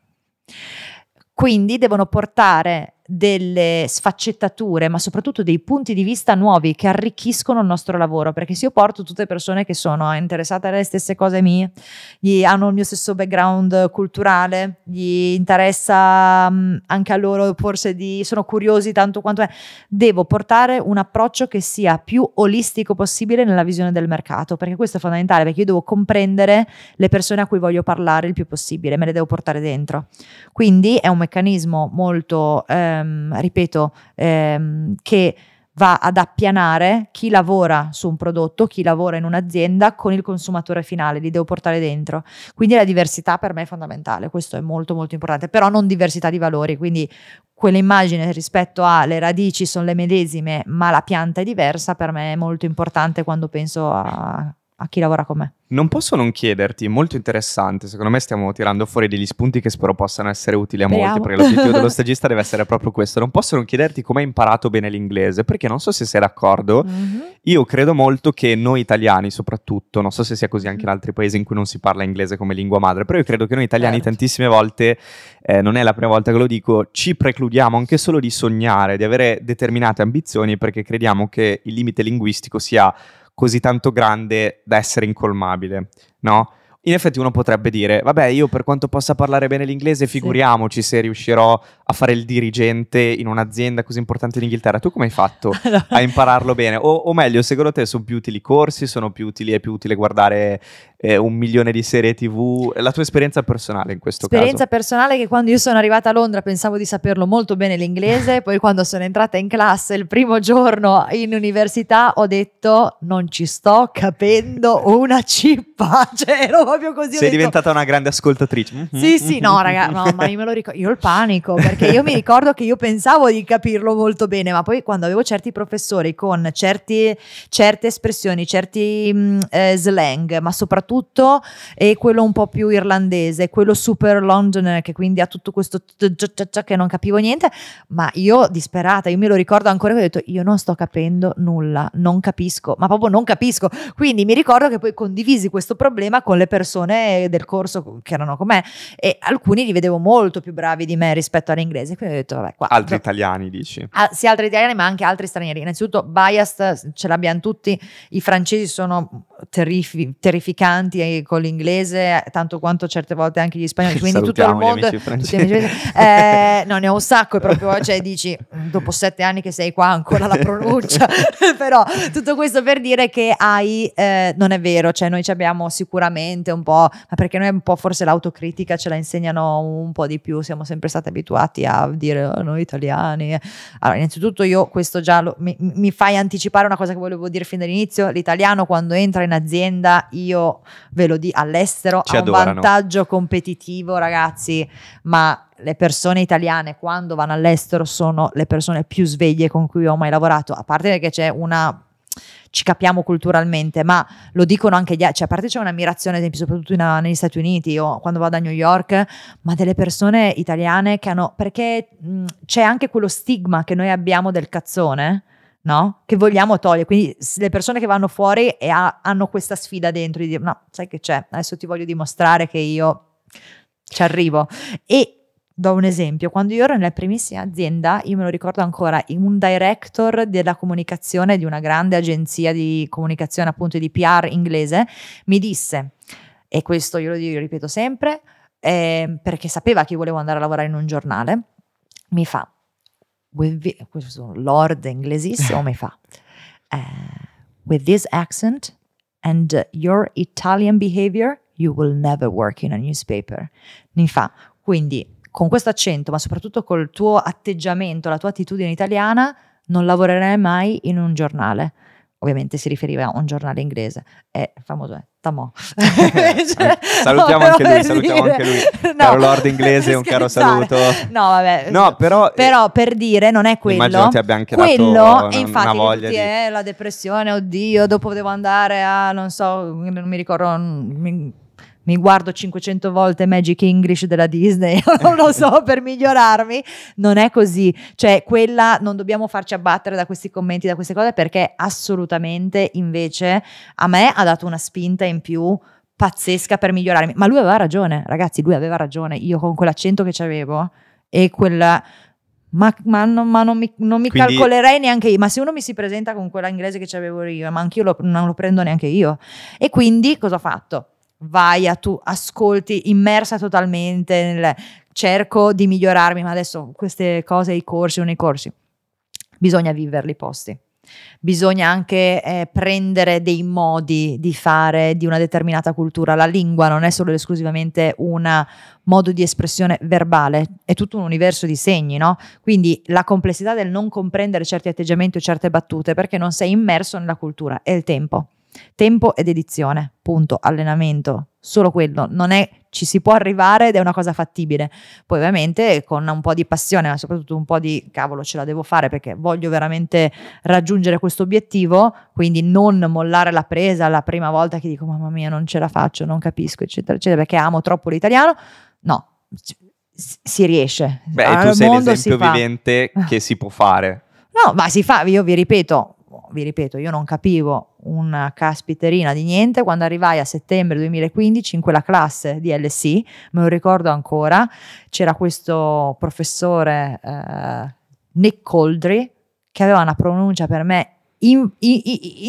Quindi devono portare delle sfaccettature, ma soprattutto dei punti di vista nuovi che arricchiscono il nostro lavoro, perché se io porto tutte persone che sono interessate alle stesse cose mie, gli hanno il mio stesso background culturale, gli interessa mm, anche a loro forse di sono curiosi tanto quanto è, devo portare un approccio che sia più olistico possibile nella visione del mercato, perché questo è fondamentale, perché io devo comprendere le persone a cui voglio parlare il più possibile, me le devo portare dentro. Quindi è un meccanismo molto eh, ehm, ripeto, ehm, che va ad appianare chi lavora su un prodotto, chi lavora in un'azienda con il consumatore finale, li devo portare dentro. Quindi la diversità per me è fondamentale, questo è molto molto importante, però non diversità di valori, quindi quell'immagine rispetto alle radici sono le medesime, ma la pianta è diversa, per me è molto importante quando penso a a chi lavora con me. Non posso non chiederti, molto interessante, secondo me stiamo tirando fuori degli spunti che spero possano essere utili a Speriamo. molti, perché l'obiettivo dello stagista deve essere proprio questo. Non posso non chiederti come hai imparato bene l'inglese, perché non so se sei d'accordo, mm-hmm. io credo molto che noi italiani soprattutto, non so se sia così anche in mm-hmm. altri paesi in cui non si parla inglese come lingua madre, però io credo che noi italiani certo. tantissime volte, eh, non è la prima volta che lo dico, ci precludiamo anche solo di sognare, di avere determinate ambizioni, perché crediamo che il limite linguistico sia così tanto grande da essere incolmabile, no? In effetti uno potrebbe dire, vabbè, io per quanto possa parlare bene l'inglese, figuriamoci sì. se riuscirò a fare il dirigente in un'azienda così importante in Inghilterra. Tu come hai fatto a impararlo bene? O, o, meglio, secondo te sono più utili i corsi, sono più utili, è più utile guardare eh, un milione di serie TV, la tua esperienza personale in questo esperienza caso? Esperienza personale che quando io sono arrivata a Londra pensavo di saperlo molto bene l'inglese, poi quando sono entrata in classe il primo giorno in università ho detto non ci sto capendo una cippa, cioè ero proprio così. Sei detto, diventata una grande ascoltatrice. sì, mm-hmm. sì, no raga, no, ma io me lo ricordo, io ho il panico perché io mi ricordo che io pensavo di capirlo molto bene, ma poi quando avevo certi professori con certi, certe espressioni, certi mm, eh, slang, ma soprattutto tutto e quello un po' più irlandese, quello super Londoner che quindi ha tutto questo che non capivo niente, ma io disperata, io me lo ricordo ancora che ho detto io non sto capendo nulla, non capisco, ma proprio non capisco. Quindi mi ricordo che poi condivisi questo problema con le persone del corso che erano con me e alcuni li vedevo molto più bravi di me rispetto all'inglese, quindi ho detto vabbè qua. Altri però, italiani dici? Ah, sì, altri italiani ma anche altri stranieri. Innanzitutto biased ce l'abbiamo tutti, i francesi sono terrif- terrificanti avanti con l'inglese eh, tanto quanto certe volte anche gli spagnoli, quindi Salutiamo tutto il mondo... Amici amici, eh, no, ne ho un sacco, E proprio, cioè dici, mm, dopo sette anni che sei qua ancora la pronuncia, però tutto questo per dire che hai, eh, non è vero, cioè noi ci abbiamo sicuramente un po', ma perché noi un po' forse l'autocritica ce la insegnano un po' di più, siamo sempre stati abituati a dire oh, noi italiani. Allora, innanzitutto io questo già lo, mi, mi fai anticipare una cosa che volevo dire fin dall'inizio, l'italiano quando entra in azienda io ve lo dico, all'estero Ci ha adorano. un vantaggio competitivo, ragazzi, ma le persone italiane quando vanno all'estero sono le persone più sveglie con cui ho mai lavorato, a parte che c'è una ci capiamo culturalmente, ma lo dicono anche gli altri, cioè, a parte c'è un'ammirazione, ad esempio, soprattutto in, negli Stati Uniti, o quando vado a New York, ma delle persone italiane che hanno, perché mh, c'è anche quello stigma che noi abbiamo del cazzone, no? Che vogliamo togliere. Quindi le persone che vanno fuori e ha, hanno questa sfida dentro di dire no, sai che c'è, adesso ti voglio dimostrare che io ci arrivo. E do un esempio, quando io ero nella primissima azienda, io me lo ricordo ancora, un director della comunicazione di una grande agenzia di comunicazione, appunto di PR inglese, mi disse, e questo io lo, io lo ripeto sempre, eh, perché sapeva che io volevo andare a lavorare in un giornale, mi fa, questo è lord inglesissimo mi fa uh, with this accent and uh, your Italian behavior you will never work in a newspaper mi fa quindi con questo accento ma soprattutto col tuo atteggiamento la tua attitudine italiana non lavorerai mai in un giornale ovviamente si riferiva a un giornale inglese è famoso eh. Tamo. Eh, cioè, salutiamo, anche lui, salutiamo anche lui, no, caro Lord inglese, un caro saluto. No, vabbè. No, però, eh, però per dire non è quello. Immagino ti abbia anche quello, dato e infatti, una voglia di... Eh, la depressione, oddio, dopo devo andare a, non so, non mi ricordo... Mi mi guardo 500 volte Magic English della Disney, non lo so, per migliorarmi, non è così. Cioè, quella non dobbiamo farci abbattere da questi commenti, da queste cose, perché assolutamente invece a me ha dato una spinta in più pazzesca per migliorarmi. Ma lui aveva ragione, ragazzi, lui aveva ragione. Io con quell'accento che avevo e quella... Ma, ma, non, ma, non, mi, non mi Quindi, calcolerei neanche io. Ma se uno mi si presenta con quella inglese che avevo io, ma anch'io lo, non lo prendo neanche io. E quindi cosa ho fatto? vai a tu ascolti immersa totalmente nel cerco di migliorarmi, ma adesso queste cose, i corsi o i corsi, bisogna viverli posti. Bisogna anche eh, prendere dei modi di fare di una determinata cultura. La lingua non è solo ed esclusivamente un modo di espressione verbale, è tutto un universo di segni, no? Quindi la complessità del non comprendere certi atteggiamenti o certe battute perché non sei immerso nella cultura è il tempo. Tempo ed edizione, punto, allenamento, solo quello, non è, ci si può arrivare ed è una cosa fattibile. Poi ovviamente con un po' di passione, ma soprattutto un po' di cavolo ce la devo fare perché voglio veramente raggiungere questo obiettivo, quindi non mollare la presa la prima volta che dico mamma mia non ce la faccio, non capisco, eccetera, eccetera, perché amo troppo l'italiano. No, si riesce. Beh, tu sei l'esempio vivente che si può fare. No, ma si fa, io vi ripeto, vi ripeto, io non capivo una caspiterina di niente quando arrivai a settembre 2015 in quella classe di LC, me lo ricordo ancora, c'era questo professore eh, Nick Coldry che aveva una pronuncia per me in, in,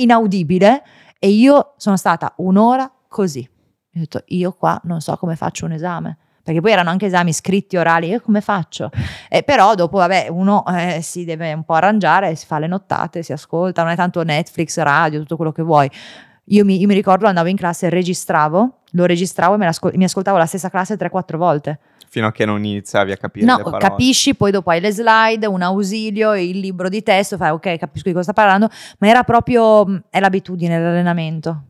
inaudibile e io sono stata un'ora così. Ho detto, io qua non so come faccio un esame perché poi erano anche esami scritti, orali, io come faccio? Eh, però dopo, vabbè, uno eh, si deve un po' arrangiare, si fa le nottate, si ascolta, non è tanto Netflix, radio, tutto quello che vuoi. Io mi, io mi ricordo andavo in classe, registravo, lo registravo e me mi ascoltavo la stessa classe 3-4 volte fino a che non iniziavi a capire no, capisci, poi dopo hai le slide, un ausilio, il libro di testo, fai ok, capisco di cosa sta parlando, ma era proprio, è l'abitudine, l'allenamento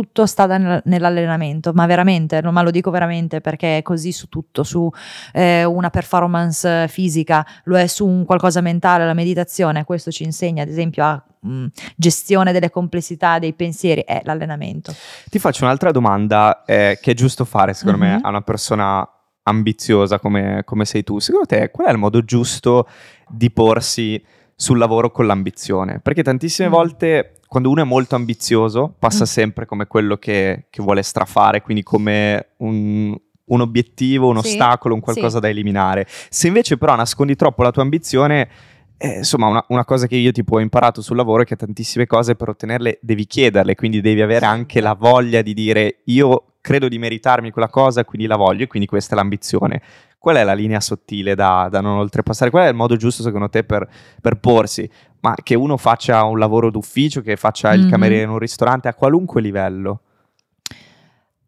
tutto sta nell'allenamento, ma veramente, ma lo dico veramente perché è così su tutto, su eh, una performance fisica, lo è su un qualcosa mentale, la meditazione, questo ci insegna ad esempio a mh, mm, gestione delle complessità dei pensieri, è l'allenamento. Ti faccio un'altra domanda eh, che è giusto fare secondo mm-hmm. me mhm. a una persona ambiziosa come, come sei tu, secondo te qual è il modo giusto di porsi sul lavoro con l'ambizione, perché tantissime mm. volte quando uno è molto ambizioso passa mm. sempre come quello che, che vuole strafare, quindi come un, un obiettivo, un sì, ostacolo, un qualcosa sì. da eliminare. Se invece però nascondi troppo la tua ambizione, eh, insomma, una, una, cosa che io tipo ho imparato sul lavoro è che tantissime cose per ottenerle devi chiederle, quindi devi avere anche la voglia di dire io credo di meritarmi quella cosa, quindi la voglio e quindi questa è l'ambizione qual è la linea sottile da, da non oltrepassare? Qual è il modo giusto secondo te per, per porsi? Ma che uno faccia un lavoro d'ufficio, che faccia mm-hmm. il mhm. cameriere in un ristorante a qualunque livello?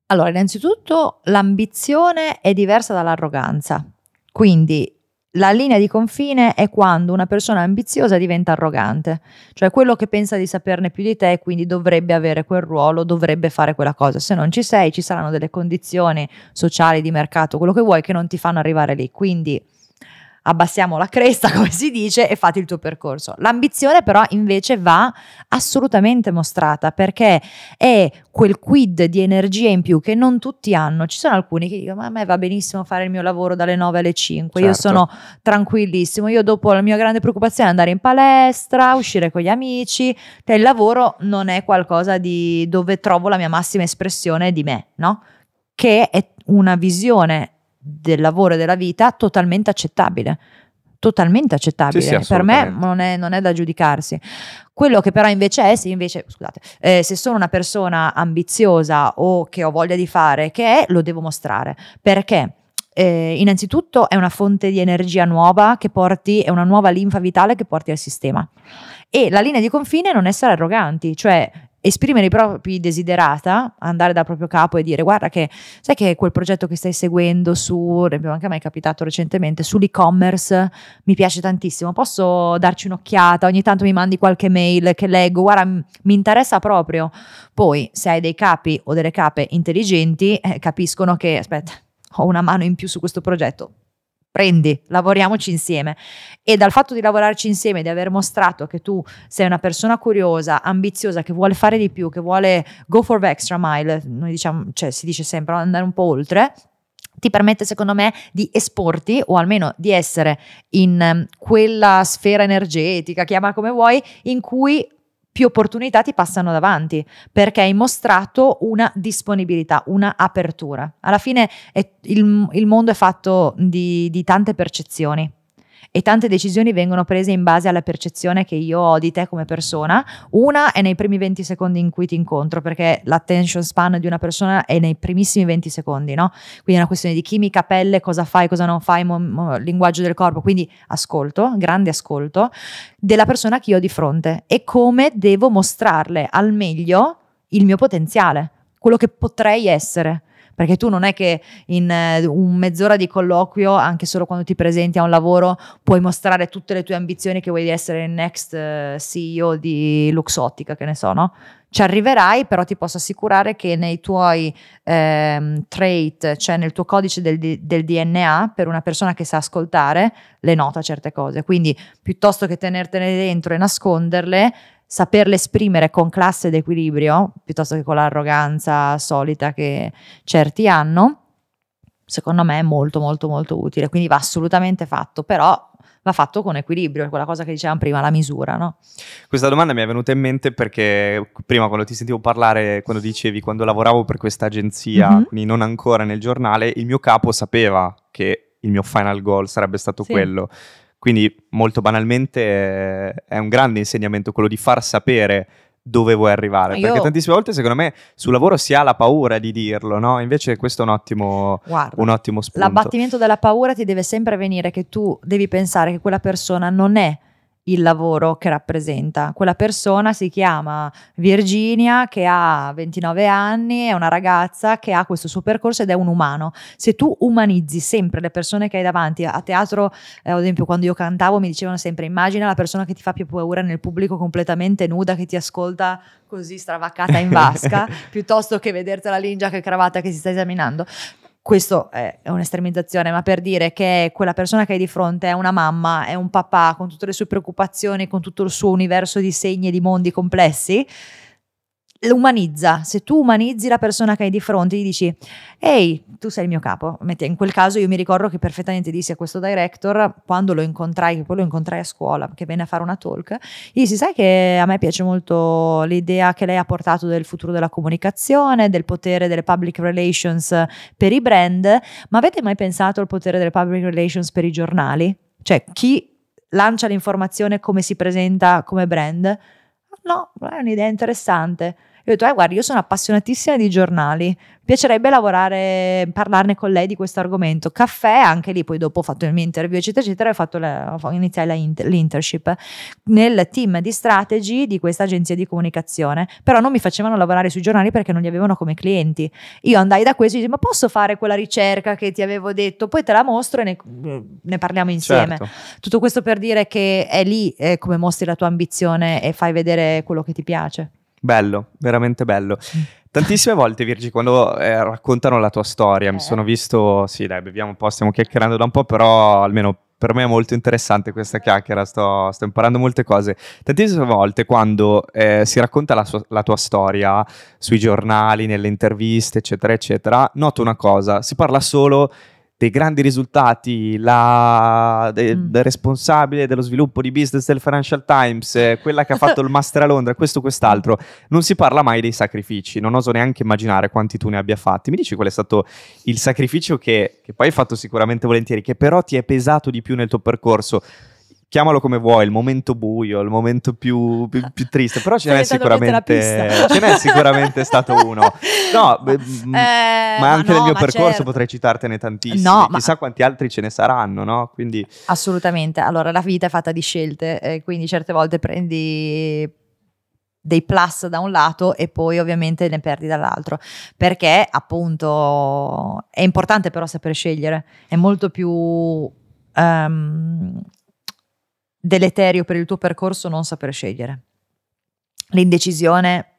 Allora, innanzitutto l'ambizione è diversa dall'arroganza. Quindi la linea di confine è quando una persona ambiziosa diventa arrogante, cioè quello che pensa di saperne più di te, e quindi dovrebbe avere quel ruolo, dovrebbe fare quella cosa. Se non ci sei, ci saranno delle condizioni sociali, di mercato, quello che vuoi, che non ti fanno arrivare lì. Quindi abbassiamo la cresta, come si dice, e fate il tuo percorso. L'ambizione però invece va assolutamente mostrata perché è quel quid di energia in più che non tutti hanno. Ci sono alcuni che dicono: Ma a me va benissimo fare il mio lavoro dalle 9 alle 5, certo. io sono tranquillissimo. Io, dopo la mia grande preoccupazione, andare in palestra, uscire con gli amici. Cioè il lavoro non è qualcosa di dove trovo la mia massima espressione di me, no? Che è una visione del lavoro e della vita totalmente accettabile. Totalmente accettabile. Sì, sì, per me non è, non è, da giudicarsi. Quello che però invece è, se invece, scusate, eh, se sono una persona ambiziosa o che ho voglia di fare, che è, lo devo mostrare. Perché? Eh, innanzitutto è una fonte di energia nuova che porti, è una nuova linfa vitale che porti al sistema. E la linea di confine è non essere arroganti, cioè esprimere i propri desiderata, andare dal proprio capo e dire guarda che sai che quel progetto che stai seguendo su, anche a me è capitato recentemente, sull'e-commerce mi piace tantissimo, posso darci un'occhiata, ogni tanto mi mandi qualche mail che leggo, guarda mi interessa proprio. Poi se hai dei capi o delle cape intelligenti eh, capiscono che aspetta ho una mano in più su questo progetto, prendi, lavoriamoci insieme. E dal fatto di lavorarci insieme, di aver mostrato che tu sei una persona curiosa, ambiziosa, che vuole fare di più, che vuole go for the extra mile, noi diciamo, cioè si dice sempre andare un po' oltre, ti permette secondo me di esporti o almeno di essere in um, quella sfera energetica, chiama come vuoi, in cui più opportunità ti passano davanti perché hai mostrato una disponibilità, una apertura. Alla fine è, il, il, mondo è fatto di, di tante percezioni e tante decisioni vengono prese in base alla percezione che io ho di te come persona. Una è nei primi 20 secondi in cui ti incontro, perché l'attention span di una persona è nei primissimi 20 secondi, no? Quindi è una questione di chimica, pelle, cosa fai, cosa non fai, mo, mo, linguaggio del corpo, quindi ascolto, grande ascolto della persona che io ho di fronte e come devo mostrarle al meglio il mio potenziale, quello che potrei essere perché tu non è che in eh, un mezz'ora di colloquio, anche solo quando ti presenti a un lavoro, puoi mostrare tutte le tue ambizioni che vuoi essere il next eh, CEO di Luxottica, che ne so, no? Ci arriverai, però ti posso assicurare che nei tuoi ehm, trait, cioè nel tuo codice del, del DNA, per una persona che sa ascoltare, le nota certe cose. Quindi piuttosto che tenertene dentro e nasconderle, saperle esprimere con classe ed equilibrio, piuttosto che con l'arroganza solita che certi hanno, secondo me è molto molto molto utile, quindi va assolutamente fatto, però va fatto con equilibrio, quella cosa che dicevamo prima, la misura, no? Questa domanda mi è venuta in mente perché prima quando ti sentivo parlare, quando dicevi quando lavoravo per questa agenzia, mm-hmm. quindi non ancora nel giornale, il mio capo sapeva che il mio final goal sarebbe stato sì. quello. Quindi molto banalmente eh, è un grande insegnamento quello di far sapere dove vuoi arrivare. Io... Perché tantissime volte, secondo me, sul lavoro si ha la paura di dirlo, no? Invece questo è un ottimo, Guarda, un ottimo spunto. L'abbattimento della paura ti deve sempre venire che tu devi pensare che quella persona non è il lavoro che rappresenta. Quella persona si chiama Virginia che ha 29 anni, è una ragazza che ha questo suo percorso ed è un umano. Se tu umanizzi sempre le persone che hai davanti, a teatro, eh, ad esempio quando io cantavo mi dicevano sempre immagina la persona che ti fa più paura nel pubblico completamente nuda che ti ascolta così stravaccata in vasca, piuttosto che vedertela lì in giacca e cravatta che si sta esaminando questo è, un'estremizzazione, ma per dire che quella persona che hai di fronte è una mamma, è un papà con tutte le sue preoccupazioni, con tutto il suo universo di segni e di mondi complessi, umanizza, se tu umanizzi la persona che hai di fronte, gli dici ehi, tu sei il mio capo, in quel caso io mi ricordo che perfettamente dissi a questo director, quando lo incontrai, che poi lo incontrai a scuola, che venne a fare una talk, gli dissi sai che a me piace molto l'idea che lei ha portato del futuro della comunicazione, del potere delle public relations per i brand, ma avete mai pensato al potere delle public relations per i giornali? Cioè chi lancia l'informazione come si presenta come brand? No, è un'idea interessante ho detto, eh, guarda, io sono appassionatissima di giornali, piacerebbe lavorare, parlarne con lei di questo argomento. Caffè, anche lì, poi dopo ho fatto il mio interview, eccetera, eccetera, ho, fatto la, ho iniziato inter, l'internship nel team di strategy di questa agenzia di comunicazione, però non mi facevano lavorare sui giornali perché non li avevano come clienti. Io andai da questo e dissi, ma posso fare quella ricerca che ti avevo detto? Poi te la mostro e ne, ne parliamo insieme. Certo. Tutto questo per dire che è lì eh, come mostri la tua ambizione e fai vedere quello che ti piace. Bello, veramente bello. Mm. Tantissime volte, Virgi, quando eh, raccontano la tua storia, eh. mi sono visto, sì dai, beviamo un po', stiamo chiacchierando da un po', però almeno per me è molto interessante questa chiacchiera, sto, sto imparando molte cose. Tantissime volte quando eh, si racconta la, sua, la, tua storia sui giornali, nelle interviste, eccetera, eccetera, noto una cosa, si parla solo dei grandi risultati, la de, mm. responsabile dello sviluppo di business del Financial Times, eh, quella che ha fatto il master a Londra, questo quest'altro, non si parla mai dei sacrifici, non oso neanche immaginare quanti tu ne abbia fatti. Mi dici qual è stato il sacrificio che, che poi hai fatto sicuramente volentieri, che però ti è pesato di più nel tuo percorso? chiamalo come vuoi, il momento buio, il momento più, più, più triste, però ce n'è sicuramente, ce n'è sicuramente stato uno. No, mm, eh, ma anche no, nel mio percorso certo. potrei citartene tantissimi, no, chissà ma... quanti altri ce ne saranno, no? Quindi... Assolutamente, allora la vita è fatta di scelte, eh, quindi certe volte prendi dei plus da un lato e poi ovviamente ne perdi dall'altro perché appunto è importante però sapere scegliere è molto più um, deleterio per il tuo percorso non saper scegliere. L'indecisione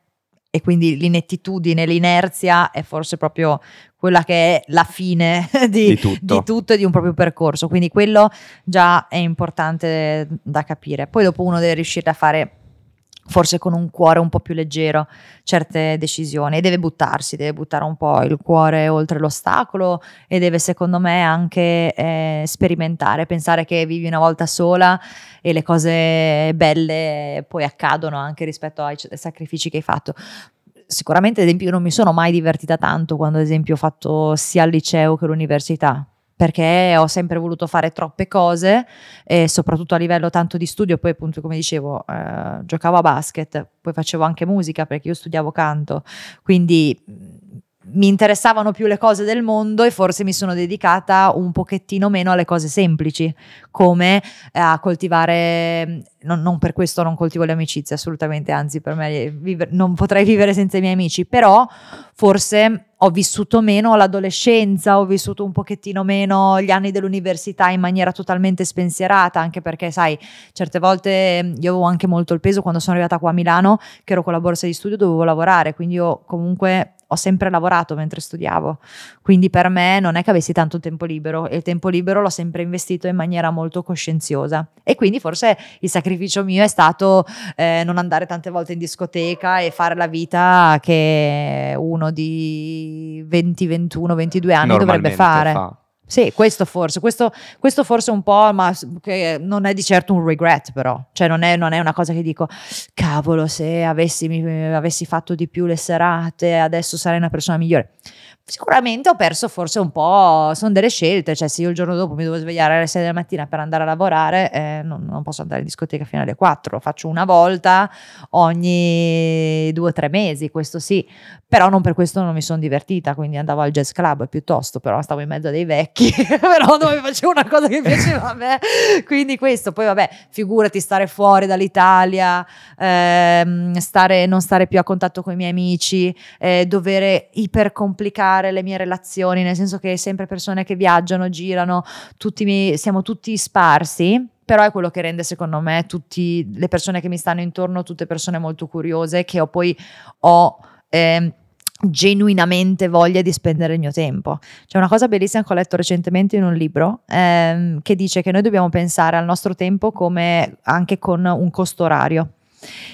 e quindi l'inettitudine, l'inerzia è forse proprio quella che è la fine di, di, tutto. di, tutto. e di un proprio percorso. Quindi quello già è importante da capire. Poi dopo uno deve riuscire a fare forse con un cuore un po' più leggero certe decisioni e deve buttarsi, deve buttare un po' il cuore oltre l'ostacolo e deve secondo me anche eh, sperimentare, pensare che vivi una volta sola e le cose belle poi accadono anche rispetto ai sacrifici che hai fatto sicuramente ad esempio non mi sono mai divertita tanto quando ad esempio ho fatto sia il liceo che l'università, perché ho sempre voluto fare troppe cose e soprattutto a livello tanto di studio, poi appunto come dicevo eh, giocavo a basket, poi facevo anche musica perché io studiavo canto, quindi mi interessavano più le cose del mondo e forse mi sono dedicata un pochettino meno alle cose semplici, come eh, a coltivare, non, non per questo non coltivo le amicizie assolutamente, anzi per me vive, non potrei vivere senza i miei amici, però forse ho vissuto meno l'adolescenza, ho vissuto un pochettino meno gli anni dell'università in maniera totalmente spensierata, anche perché, sai, certe volte ehm, io avevo anche molto il peso quando sono arrivata qua a Milano, che ero con la borsa di studio, dovevo lavorare, quindi io comunque ho sempre lavorato mentre studiavo, quindi per me non è che avessi tanto tempo libero e il tempo libero l'ho sempre investito in maniera molto coscienziosa e quindi forse il sacrificio mio è stato eh, non andare tante volte in discoteca e fare la vita che uno di 20, 21, 22 anni dovrebbe fare. Fa. Sì, questo forse, questo, questo, forse un po', ma che non è di certo un regret però, cioè non è, non è una cosa che dico, cavolo, se avessi, mi, avessi fatto di più le serate, adesso sarei una persona migliore. Sicuramente ho perso forse un po', sono delle scelte, cioè se io il giorno dopo mi devo svegliare alle 6 della mattina per andare a lavorare, eh, non, non, posso andare in discoteca fino alle 4, lo faccio una volta ogni due o tre mesi, questo sì, però non per questo non mi sono divertita, quindi andavo al jazz club piuttosto, però stavo in mezzo a dei vecchi, però dove facevo una cosa che piaceva a me, quindi questo, poi vabbè, figurati stare fuori dall'Italia, ehm, stare, non stare più a contatto con i miei amici, eh, dover ipercomplicare cambiare le mie relazioni, nel senso che sempre persone che viaggiano, girano, tutti mi, siamo tutti sparsi però è quello che rende secondo me tutte le persone che mi stanno intorno tutte persone molto curiose che ho poi ho eh, genuinamente voglia di spendere il mio tempo. C'è una cosa bellissima che ho letto recentemente in un libro ehm, che dice che noi dobbiamo pensare al nostro tempo come anche con un costo orario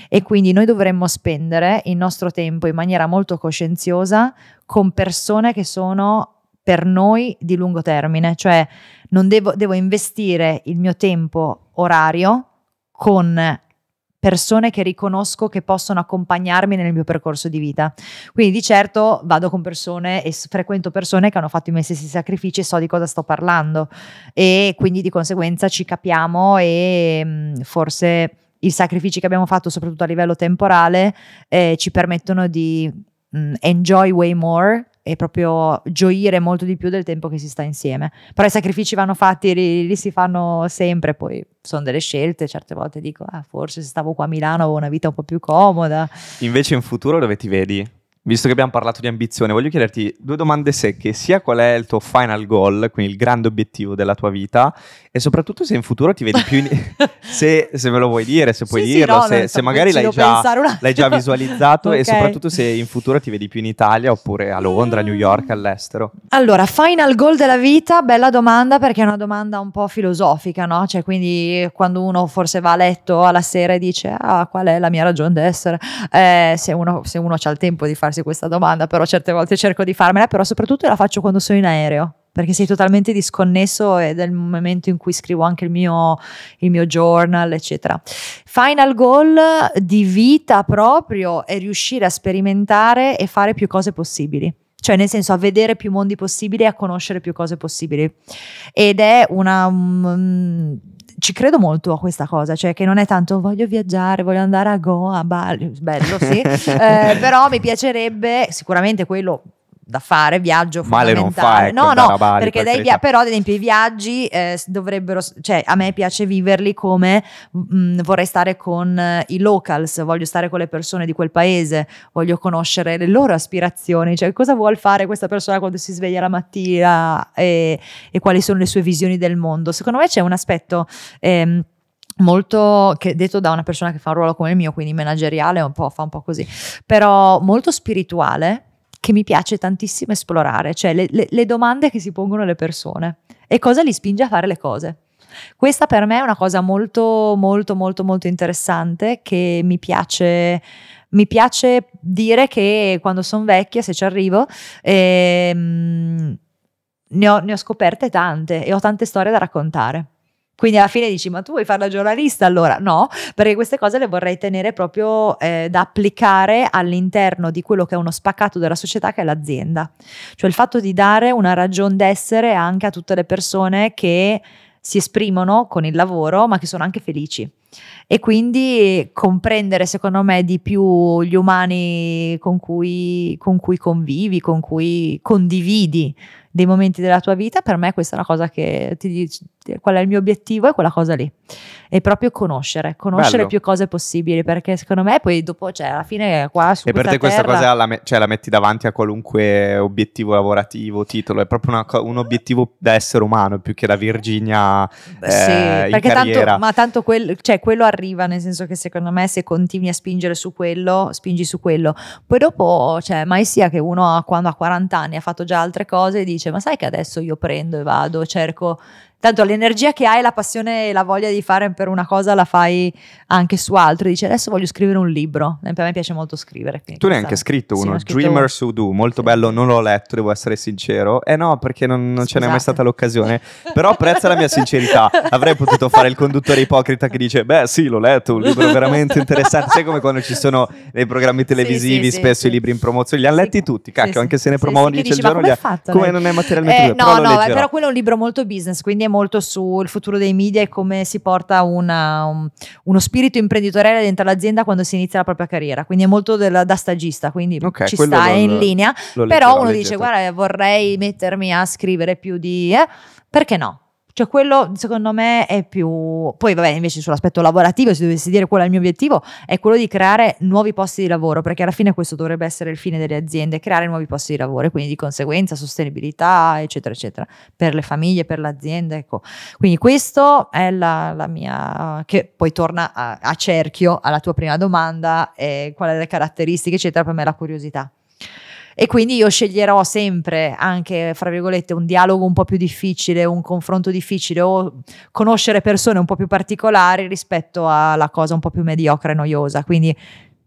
e quindi noi dovremmo spendere il nostro tempo in maniera molto coscienziosa con persone che sono per noi di lungo termine, cioè non devo, devo investire il mio tempo orario con persone che riconosco che possono accompagnarmi nel mio percorso di vita. Quindi di certo vado con persone e frequento persone che hanno fatto i miei stessi sacrifici e so di cosa sto parlando e quindi di conseguenza ci capiamo e mm, forse i sacrifici che abbiamo fatto, soprattutto a livello temporale, eh, ci permettono di mh, mm, enjoy way more e proprio gioire molto di più del tempo che si sta insieme. Però i sacrifici vanno fatti, li, li si fanno sempre, poi sono delle scelte, certe volte dico, ah, forse se stavo qua a Milano avevo una vita un po' più comoda. Invece in futuro dove ti vedi? Visto che abbiamo parlato di ambizione, voglio chiederti due domande secche, sia qual è il tuo final goal, quindi il grande obiettivo della tua vita, e soprattutto se in futuro ti vedi più... In... se, se, me lo vuoi dire, se puoi sì, dirlo, sì, no, se, se magari l'hai già, l'hai già, visualizzato okay. e soprattutto se in futuro ti vedi più in Italia oppure a Londra, a New York, all'estero. Allora, final goal della vita, bella domanda perché è una domanda un po' filosofica, no? Cioè, quindi quando uno forse va a letto alla sera e dice, ah, qual è la mia ragione d'essere? Eh, se uno, uno ha il tempo di farsi farsi questa domanda, però certe volte cerco di farmela, però soprattutto la faccio quando sono in aereo, perché sei totalmente disconnesso ed è il momento in cui scrivo anche il mio, il mio journal, eccetera. Final goal di vita proprio è riuscire a sperimentare e fare più cose possibili cioè nel senso a vedere più mondi possibili e a conoscere più cose possibili. Ed è una, um, ci credo molto a questa cosa, cioè che non è tanto voglio viaggiare, voglio andare a Goa, a Bali, bello sì, eh, però mi piacerebbe sicuramente quello da fare, viaggio Male non fa, ecco, no, no, Bali, perché per via- però ad esempio i viaggi eh, dovrebbero, cioè a me piace viverli come mh, mm, mm, vorrei stare con eh, i locals, voglio stare con le persone di quel paese, voglio conoscere le loro aspirazioni, cioè cosa vuol fare questa persona quando si sveglia la mattina e, e quali sono le sue visioni del mondo. Secondo me c'è un aspetto... Ehm, molto che detto da una persona che fa un ruolo come il mio, quindi manageriale, un po', fa un po' così, però molto spirituale che mi piace tantissimo esplorare, cioè le, le, le domande che si pongono le persone e cosa li spinge a fare le cose. Questa per me è una cosa molto, molto, molto, molto interessante che mi piace. Mi piace dire che quando sono vecchia, se ci arrivo, ehm, ne, ho, ne ho scoperte tante e ho tante storie da raccontare. Quindi alla fine dici, ma tu vuoi fare la giornalista? Allora no, perché queste cose le vorrei tenere proprio eh, da applicare all'interno di quello che è uno spaccato della società che è l'azienda. Cioè il fatto di dare una ragione d'essere anche a tutte le persone che si esprimono con il lavoro, ma che sono anche felici. E quindi comprendere, secondo me, di più gli umani con cui, con cui convivi, con cui condividi dei momenti della tua vita, per me questa è una cosa che ti, qual è il mio obiettivo è quella cosa lì è proprio conoscere conoscere Bello. più cose possibili perché secondo me poi dopo cioè alla fine qua su e per te questa cosa la, me- cioè, la, metti davanti a qualunque obiettivo lavorativo titolo è proprio una, un obiettivo da essere umano più che da Virginia Beh, eh, sì, perché tanto, ma tanto quel, cioè, quello arriva nel senso che secondo me se continui a spingere su quello spingi su quello poi dopo cioè mai sia che uno quando ha 40 anni ha fatto già altre cose e dice ma sai che adesso io prendo e vado cerco tanto l'energia che hai, la passione e la voglia di fare per una cosa la fai anche su altro. Dice adesso voglio scrivere un libro, a me piace molto scrivere. Tu ne hai anche scritto uno, sì, scritto Dreamer su Do, molto sì. bello, non l'ho letto, devo essere sincero. Eh no, perché non, non ce n'è mai stata l'occasione, però apprezza la mia sincerità. Avrei potuto fare il conduttore ipocrita che dice, beh sì, l'ho letto, un libro veramente interessante. Sai come quando ci sono nei programmi televisivi sì, spesso i libri in promozione, li hanno letti tutti, cacchio, anche se ne promuovono sì, sì, dice il giorno, come, li come non è materialmente eh, No, no, però quello è un libro molto business, quindi è molto sul futuro dei media e come si porta una, un, um, uno spirito imprenditoriale dentro l'azienda quando si inizia la propria carriera, quindi è molto del, da stagista, quindi okay, ci sta, è in linea, però uno leggete. dice guarda vorrei mettermi a scrivere più di... Eh, perché no? Cioè quello secondo me è più... Poi vabbè invece sull'aspetto lavorativo, se dovessi dire qual è il mio obiettivo, è quello di creare nuovi posti di lavoro, perché alla fine questo dovrebbe essere il fine delle aziende, creare nuovi posti di lavoro e quindi di conseguenza sostenibilità, eccetera, eccetera, per le famiglie, per l'azienda, ecco. Quindi questo è la, la mia... che poi torna a, a cerchio alla tua prima domanda, e qual è le caratteristiche, eccetera, per me è la curiosità. E quindi io sceglierò sempre anche, fra virgolette, un dialogo un po' più difficile, un confronto difficile o conoscere persone un po' più particolari rispetto alla cosa un po' più mediocre e noiosa. Quindi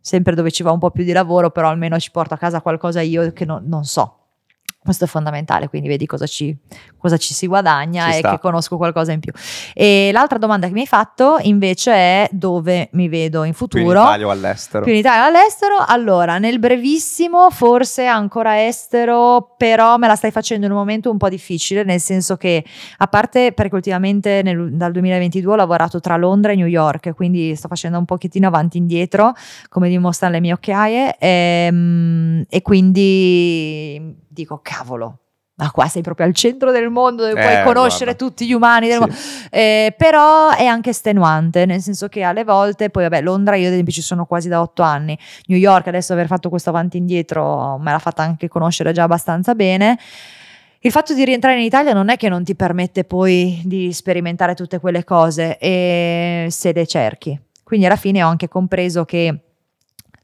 sempre dove ci va un po' più di lavoro, però almeno ci porto a casa qualcosa io che no, non so questo è fondamentale, quindi vedi cosa ci, cosa ci si guadagna ci e sta. che conosco qualcosa in più. E l'altra domanda che mi hai fatto invece è dove mi vedo in futuro. Più in Italia o all'estero. Più in Italia o all'estero. Allora, nel brevissimo forse ancora estero, però me la stai facendo in un momento un po' difficile, nel senso che a parte perché ultimamente nel, dal 2022 ho lavorato tra Londra e New York, quindi sto facendo un pochettino avanti e indietro, come dimostrano le mie occhiaie, e, ehm, e quindi dico cavolo, ma qua sei proprio al centro del mondo dove eh, puoi conoscere guarda. tutti gli umani del sì. mondo. Eh, però è anche estenuante, nel senso che alle volte, poi vabbè, Londra io ad esempio ci sono quasi da otto anni, New York adesso aver fatto questo avanti e indietro me l'ha fatta anche conoscere già abbastanza bene. Il fatto di rientrare in Italia non è che non ti permette poi di sperimentare tutte quelle cose e eh, se le cerchi. Quindi alla fine ho anche compreso che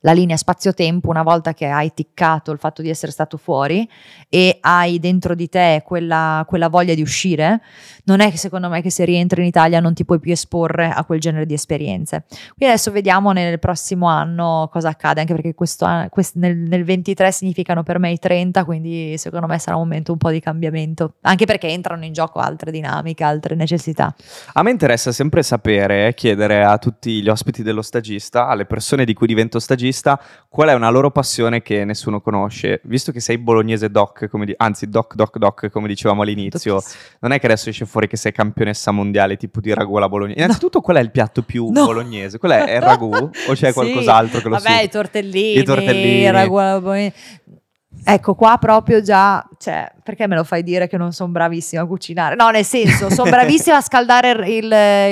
la linea spazio-tempo una volta che hai ticcato il fatto di essere stato fuori e hai dentro di te quella, quella voglia di uscire, non è che secondo me che se rientri in Italia non ti puoi più esporre a quel genere di esperienze. Quindi adesso vediamo nel prossimo anno cosa accade, anche perché questo, quest, nel, nel 23 significano per me i 30, quindi secondo me sarà un momento un po' di cambiamento, anche perché entrano in gioco altre dinamiche, altre necessità. A me interessa sempre sapere, chiedere a tutti gli ospiti dello stagista, alle persone di cui divento stagista, vista, qual è una loro passione che nessuno conosce? Visto che sei bolognese doc, di- anzi doc doc doc come dicevamo all'inizio, Dottissimo. non è che adesso esce fuori che sei campionessa mondiale tipo di ragù alla bolognese. Innanzitutto no. qual è il piatto più no. bolognese? Qual è? È il ragù o c'è sì. qualcos'altro che lo Vabbè, si... i tortellini, i tortellini, il ragù alla bolognese. Ecco, qua proprio già, cioè, perché me lo fai dire che non sono bravissima a cucinare? No, nel senso, sono bravissima a scaldare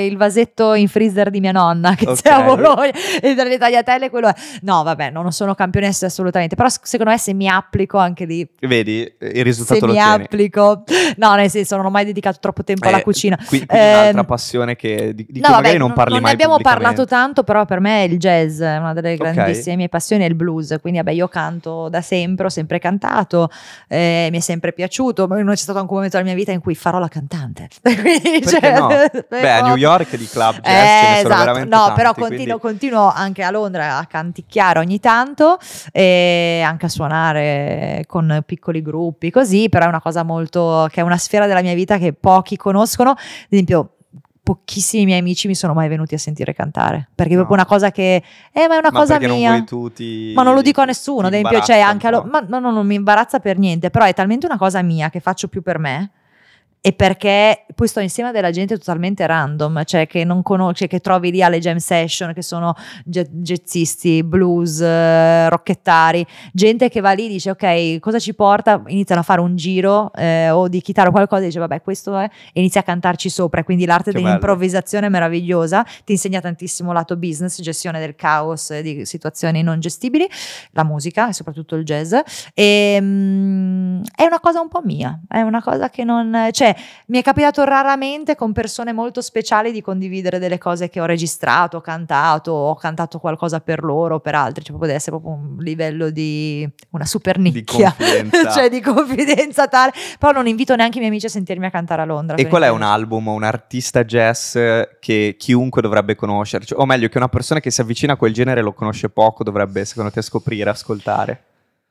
il, il, vasetto in freezer di mia nonna che okay. c'è a Bologna e dalle tagliatelle quello è. No, vabbè, non sono campionessa assolutamente, però secondo me se mi applico anche lì. Vedi, il risultato se lo mi tieni. applico. No, nel senso, non ho mai dedicato troppo tempo eh, alla cucina. Qui, quindi eh, un'altra passione che di, di no, vabbè, magari non parli non mai. Ne abbiamo parlato tanto, però per me il jazz è una delle grandissime mie passioni, è il blues, quindi vabbè, io canto da sempre, ho sempre cantato, eh, mi è sempre piaciuto piaciuto, ma non c'è stato anche un momento della mia vita in cui farò la cantante. Quindi, cioè, no? Beh, a New York di club jazz eh, ce ne eh, esatto. veramente No, tanti, però continuo, quindi... continuo, anche a Londra a canticchiare ogni tanto e anche a suonare con piccoli gruppi, così, però è una cosa molto che è una sfera della mia vita che pochi conoscono. Ad esempio, pochissimi miei amici mi sono mai venuti a sentire cantare, perché è proprio no. una cosa che, eh ma è una ma cosa mia, non tu ma non lo dico a nessuno, ad esempio, cioè anche a loro, ma no, no, non mi imbarazza per niente, però è talmente una cosa mia che faccio più per me, e perché poi sto insieme a della gente totalmente random, cioè che non conosce, cioè che trovi lì alle jam session, che sono jazzisti, blues, eh, rocchettari, gente che va lì e dice ok, cosa ci porta? Iniziano a fare un giro eh, o di chitarra o qualcosa, e dice vabbè questo è, e inizia a cantarci sopra, quindi l'arte dell'improvvisazione è meravigliosa, ti insegna tantissimo lato business, gestione del caos, eh, di situazioni non gestibili, la musica e soprattutto il jazz, e, ehm, mh, è una cosa un po' mia, è una cosa che non... Cioè, mi è capitato raramente con persone molto speciali di condividere delle cose che ho registrato, ho cantato, ho cantato qualcosa per loro, per altri, cioè potrebbe essere proprio un livello di una super nicchia, di cioè di confidenza tale, però non invito neanche i miei amici a sentirmi a cantare a Londra. E qual è un album o un artista jazz che chiunque dovrebbe conoscere, cioè, o meglio che una persona che si avvicina a quel genere lo conosce poco dovrebbe secondo te scoprire, ascoltare?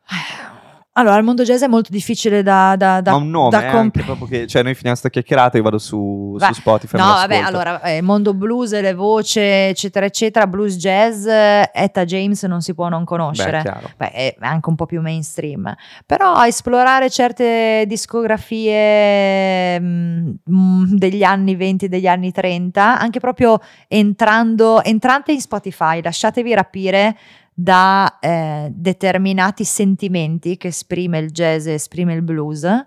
Eh, allora, il mondo jazz è molto difficile da, da, da, Ma un nome, da eh, comp- proprio che, cioè noi finiamo sta chiacchierata io vado su, su Spotify. No, vabbè, allora, eh, mondo blues, le voci, eccetera, eccetera, blues jazz, Etta James non si può non conoscere. Beh, Beh, è anche un po' più mainstream. Però esplorare certe discografie mh, mm, mm, degli anni 20 degli anni 30, anche proprio entrando, entrate in Spotify, lasciatevi rapire da eh, determinati sentimenti che esprime il jazz e esprime il blues e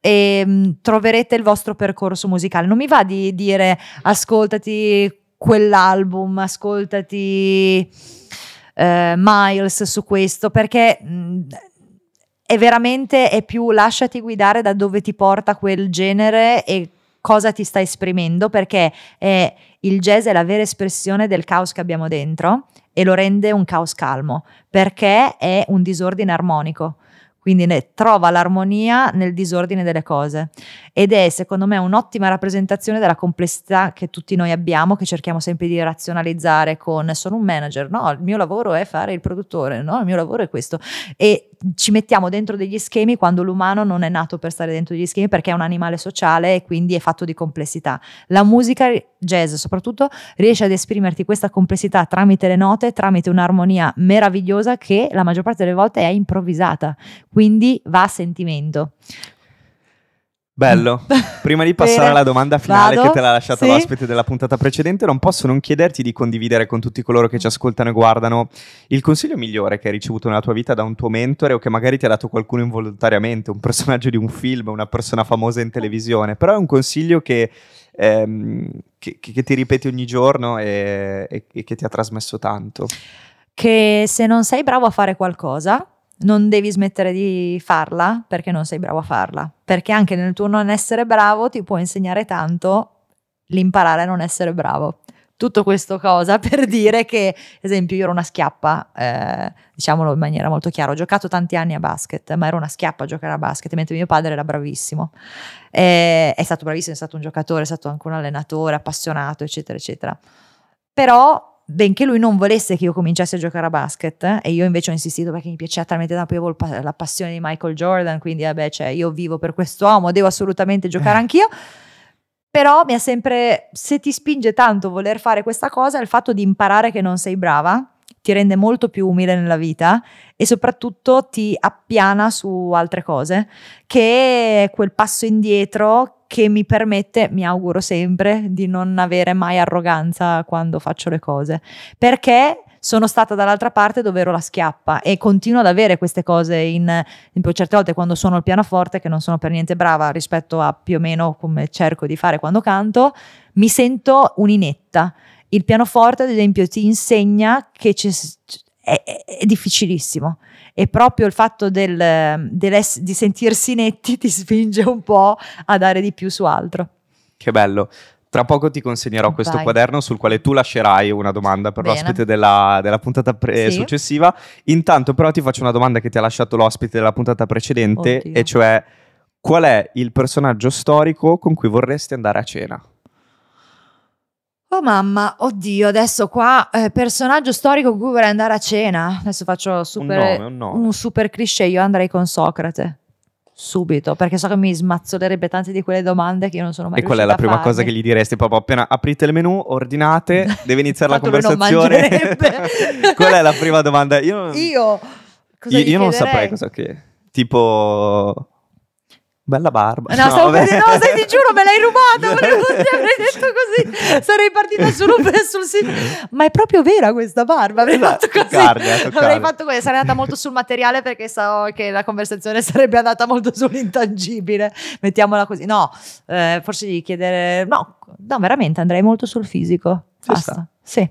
ehm, mh, troverete il vostro percorso musicale. Non mi va di dire ascoltati quell'album, ascoltati eh, Miles su questo, perché mh, mm, è veramente è più lasciati guidare da dove ti porta quel genere e cosa ti sta esprimendo perché eh, il jazz è la vera espressione del caos che abbiamo dentro e lo rende un caos calmo perché è un disordine armonico. Quindi ne trova l'armonia nel disordine delle cose ed è secondo me un'ottima rappresentazione della complessità che tutti noi abbiamo, che cerchiamo sempre di razionalizzare con sono un manager, no, il mio lavoro è fare il produttore, no, il mio lavoro è questo e ci mettiamo dentro degli schemi quando l'umano non è nato per stare dentro degli schemi perché è un animale sociale e quindi è fatto di complessità. La musica jazz soprattutto riesce ad esprimerti questa complessità tramite le note, tramite un'armonia meravigliosa che la maggior parte delle volte è improvvisata. Quindi va a sentimento. Bello. Prima di passare alla domanda finale Vado? che te l'ha lasciata sì. l'ospite della puntata precedente, non posso non chiederti di condividere con tutti coloro che ci ascoltano e guardano il consiglio migliore che hai ricevuto nella tua vita da un tuo mentore o che magari ti ha dato qualcuno involontariamente, un personaggio di un film, una persona famosa in televisione, però è un consiglio che, ehm, che, che ti ripeti ogni giorno e, e che ti ha trasmesso tanto. Che se non sei bravo a fare qualcosa, non devi smettere di farla perché non sei bravo a farla, perché anche nel tuo non essere bravo ti può insegnare tanto l'imparare a non essere bravo. Tutto questo cosa per dire che, ad esempio, io ero una schiappa, eh, diciamolo in maniera molto chiara, ho giocato tanti anni a basket, ma ero una schiappa a giocare a basket, mentre mio padre era bravissimo. Eh, è stato bravissimo, è stato un giocatore, è stato anche un allenatore, appassionato, eccetera, eccetera. Però benché lui non volesse che io cominciassi a giocare a basket, eh, e io invece ho insistito perché mi piaceva talmente tanto, io avevo la passione di Michael Jordan, quindi vabbè, cioè, io vivo per quest'uomo, devo assolutamente giocare eh. anch'io. Però mi ha sempre, se ti spinge tanto voler fare questa cosa, il fatto di imparare che non sei brava ti rende molto più umile nella vita e soprattutto ti appiana su altre cose, che è quel passo indietro che mi permette, mi auguro sempre, di non avere mai arroganza quando faccio le cose. Perché sono stata dall'altra parte dove ero la schiappa e continuo ad avere queste cose in, in certe volte quando suono il pianoforte che non sono per niente brava rispetto a più o meno come cerco di fare quando canto, mi sento un'inetta. Il pianoforte, ad esempio, ti insegna che è, è, è difficilissimo e proprio il fatto del, del, di sentirsi netti ti spinge un po' a dare di più su altro. Che bello. Tra poco ti consegnerò Vai. questo quaderno sul quale tu lascerai una domanda per Bene. l'ospite della, della puntata pre- sì. successiva. Intanto però ti faccio una domanda che ti ha lasciato l'ospite della puntata precedente, Oddio. e cioè qual è il personaggio storico con cui vorresti andare a cena? Oh mamma, oddio, adesso qua eh, personaggio storico con cui vorrei andare a cena. Adesso faccio super, un, nome, un, nome. un super cliché, io andrei con Socrate subito perché so che mi smazzolerebbe tante di quelle domande che io non sono mai e qual è la prima farmi. cosa che gli diresti proprio appena aprite il menu ordinate deve iniziare la conversazione qual è la prima domanda io, io, io non saprei cosa che tipo Bella barba. No, no, per... no sai, ti giuro, me l'hai rubata. avrei detto così. Sarei partita solo per sul sito. Ma è proprio vera questa barba. Avrei esatto, fatto così. Toccarne, eh, toccarne. Avrei fatto così. Sarei andata molto sul materiale perché so che la conversazione sarebbe andata molto sull'intangibile. Mettiamola così. No, eh, forse di chiedere. No, no, veramente andrei molto sul fisico. Ci Basta. Sì.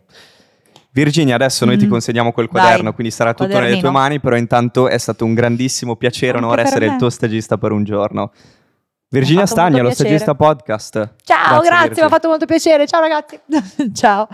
Virginia, adesso noi mm ti mm-hmm. consegniamo quel quaderno, Vai. quindi sarà tutto Quadernino. nelle tue mani, però intanto è stato un grandissimo piacere, e onore essere me. il tuo stagista per un giorno. Virginia Stagna, lo stagista podcast. Ciao, grazie, grazie mi ha fatto molto piacere. Ciao ragazzi. Ciao.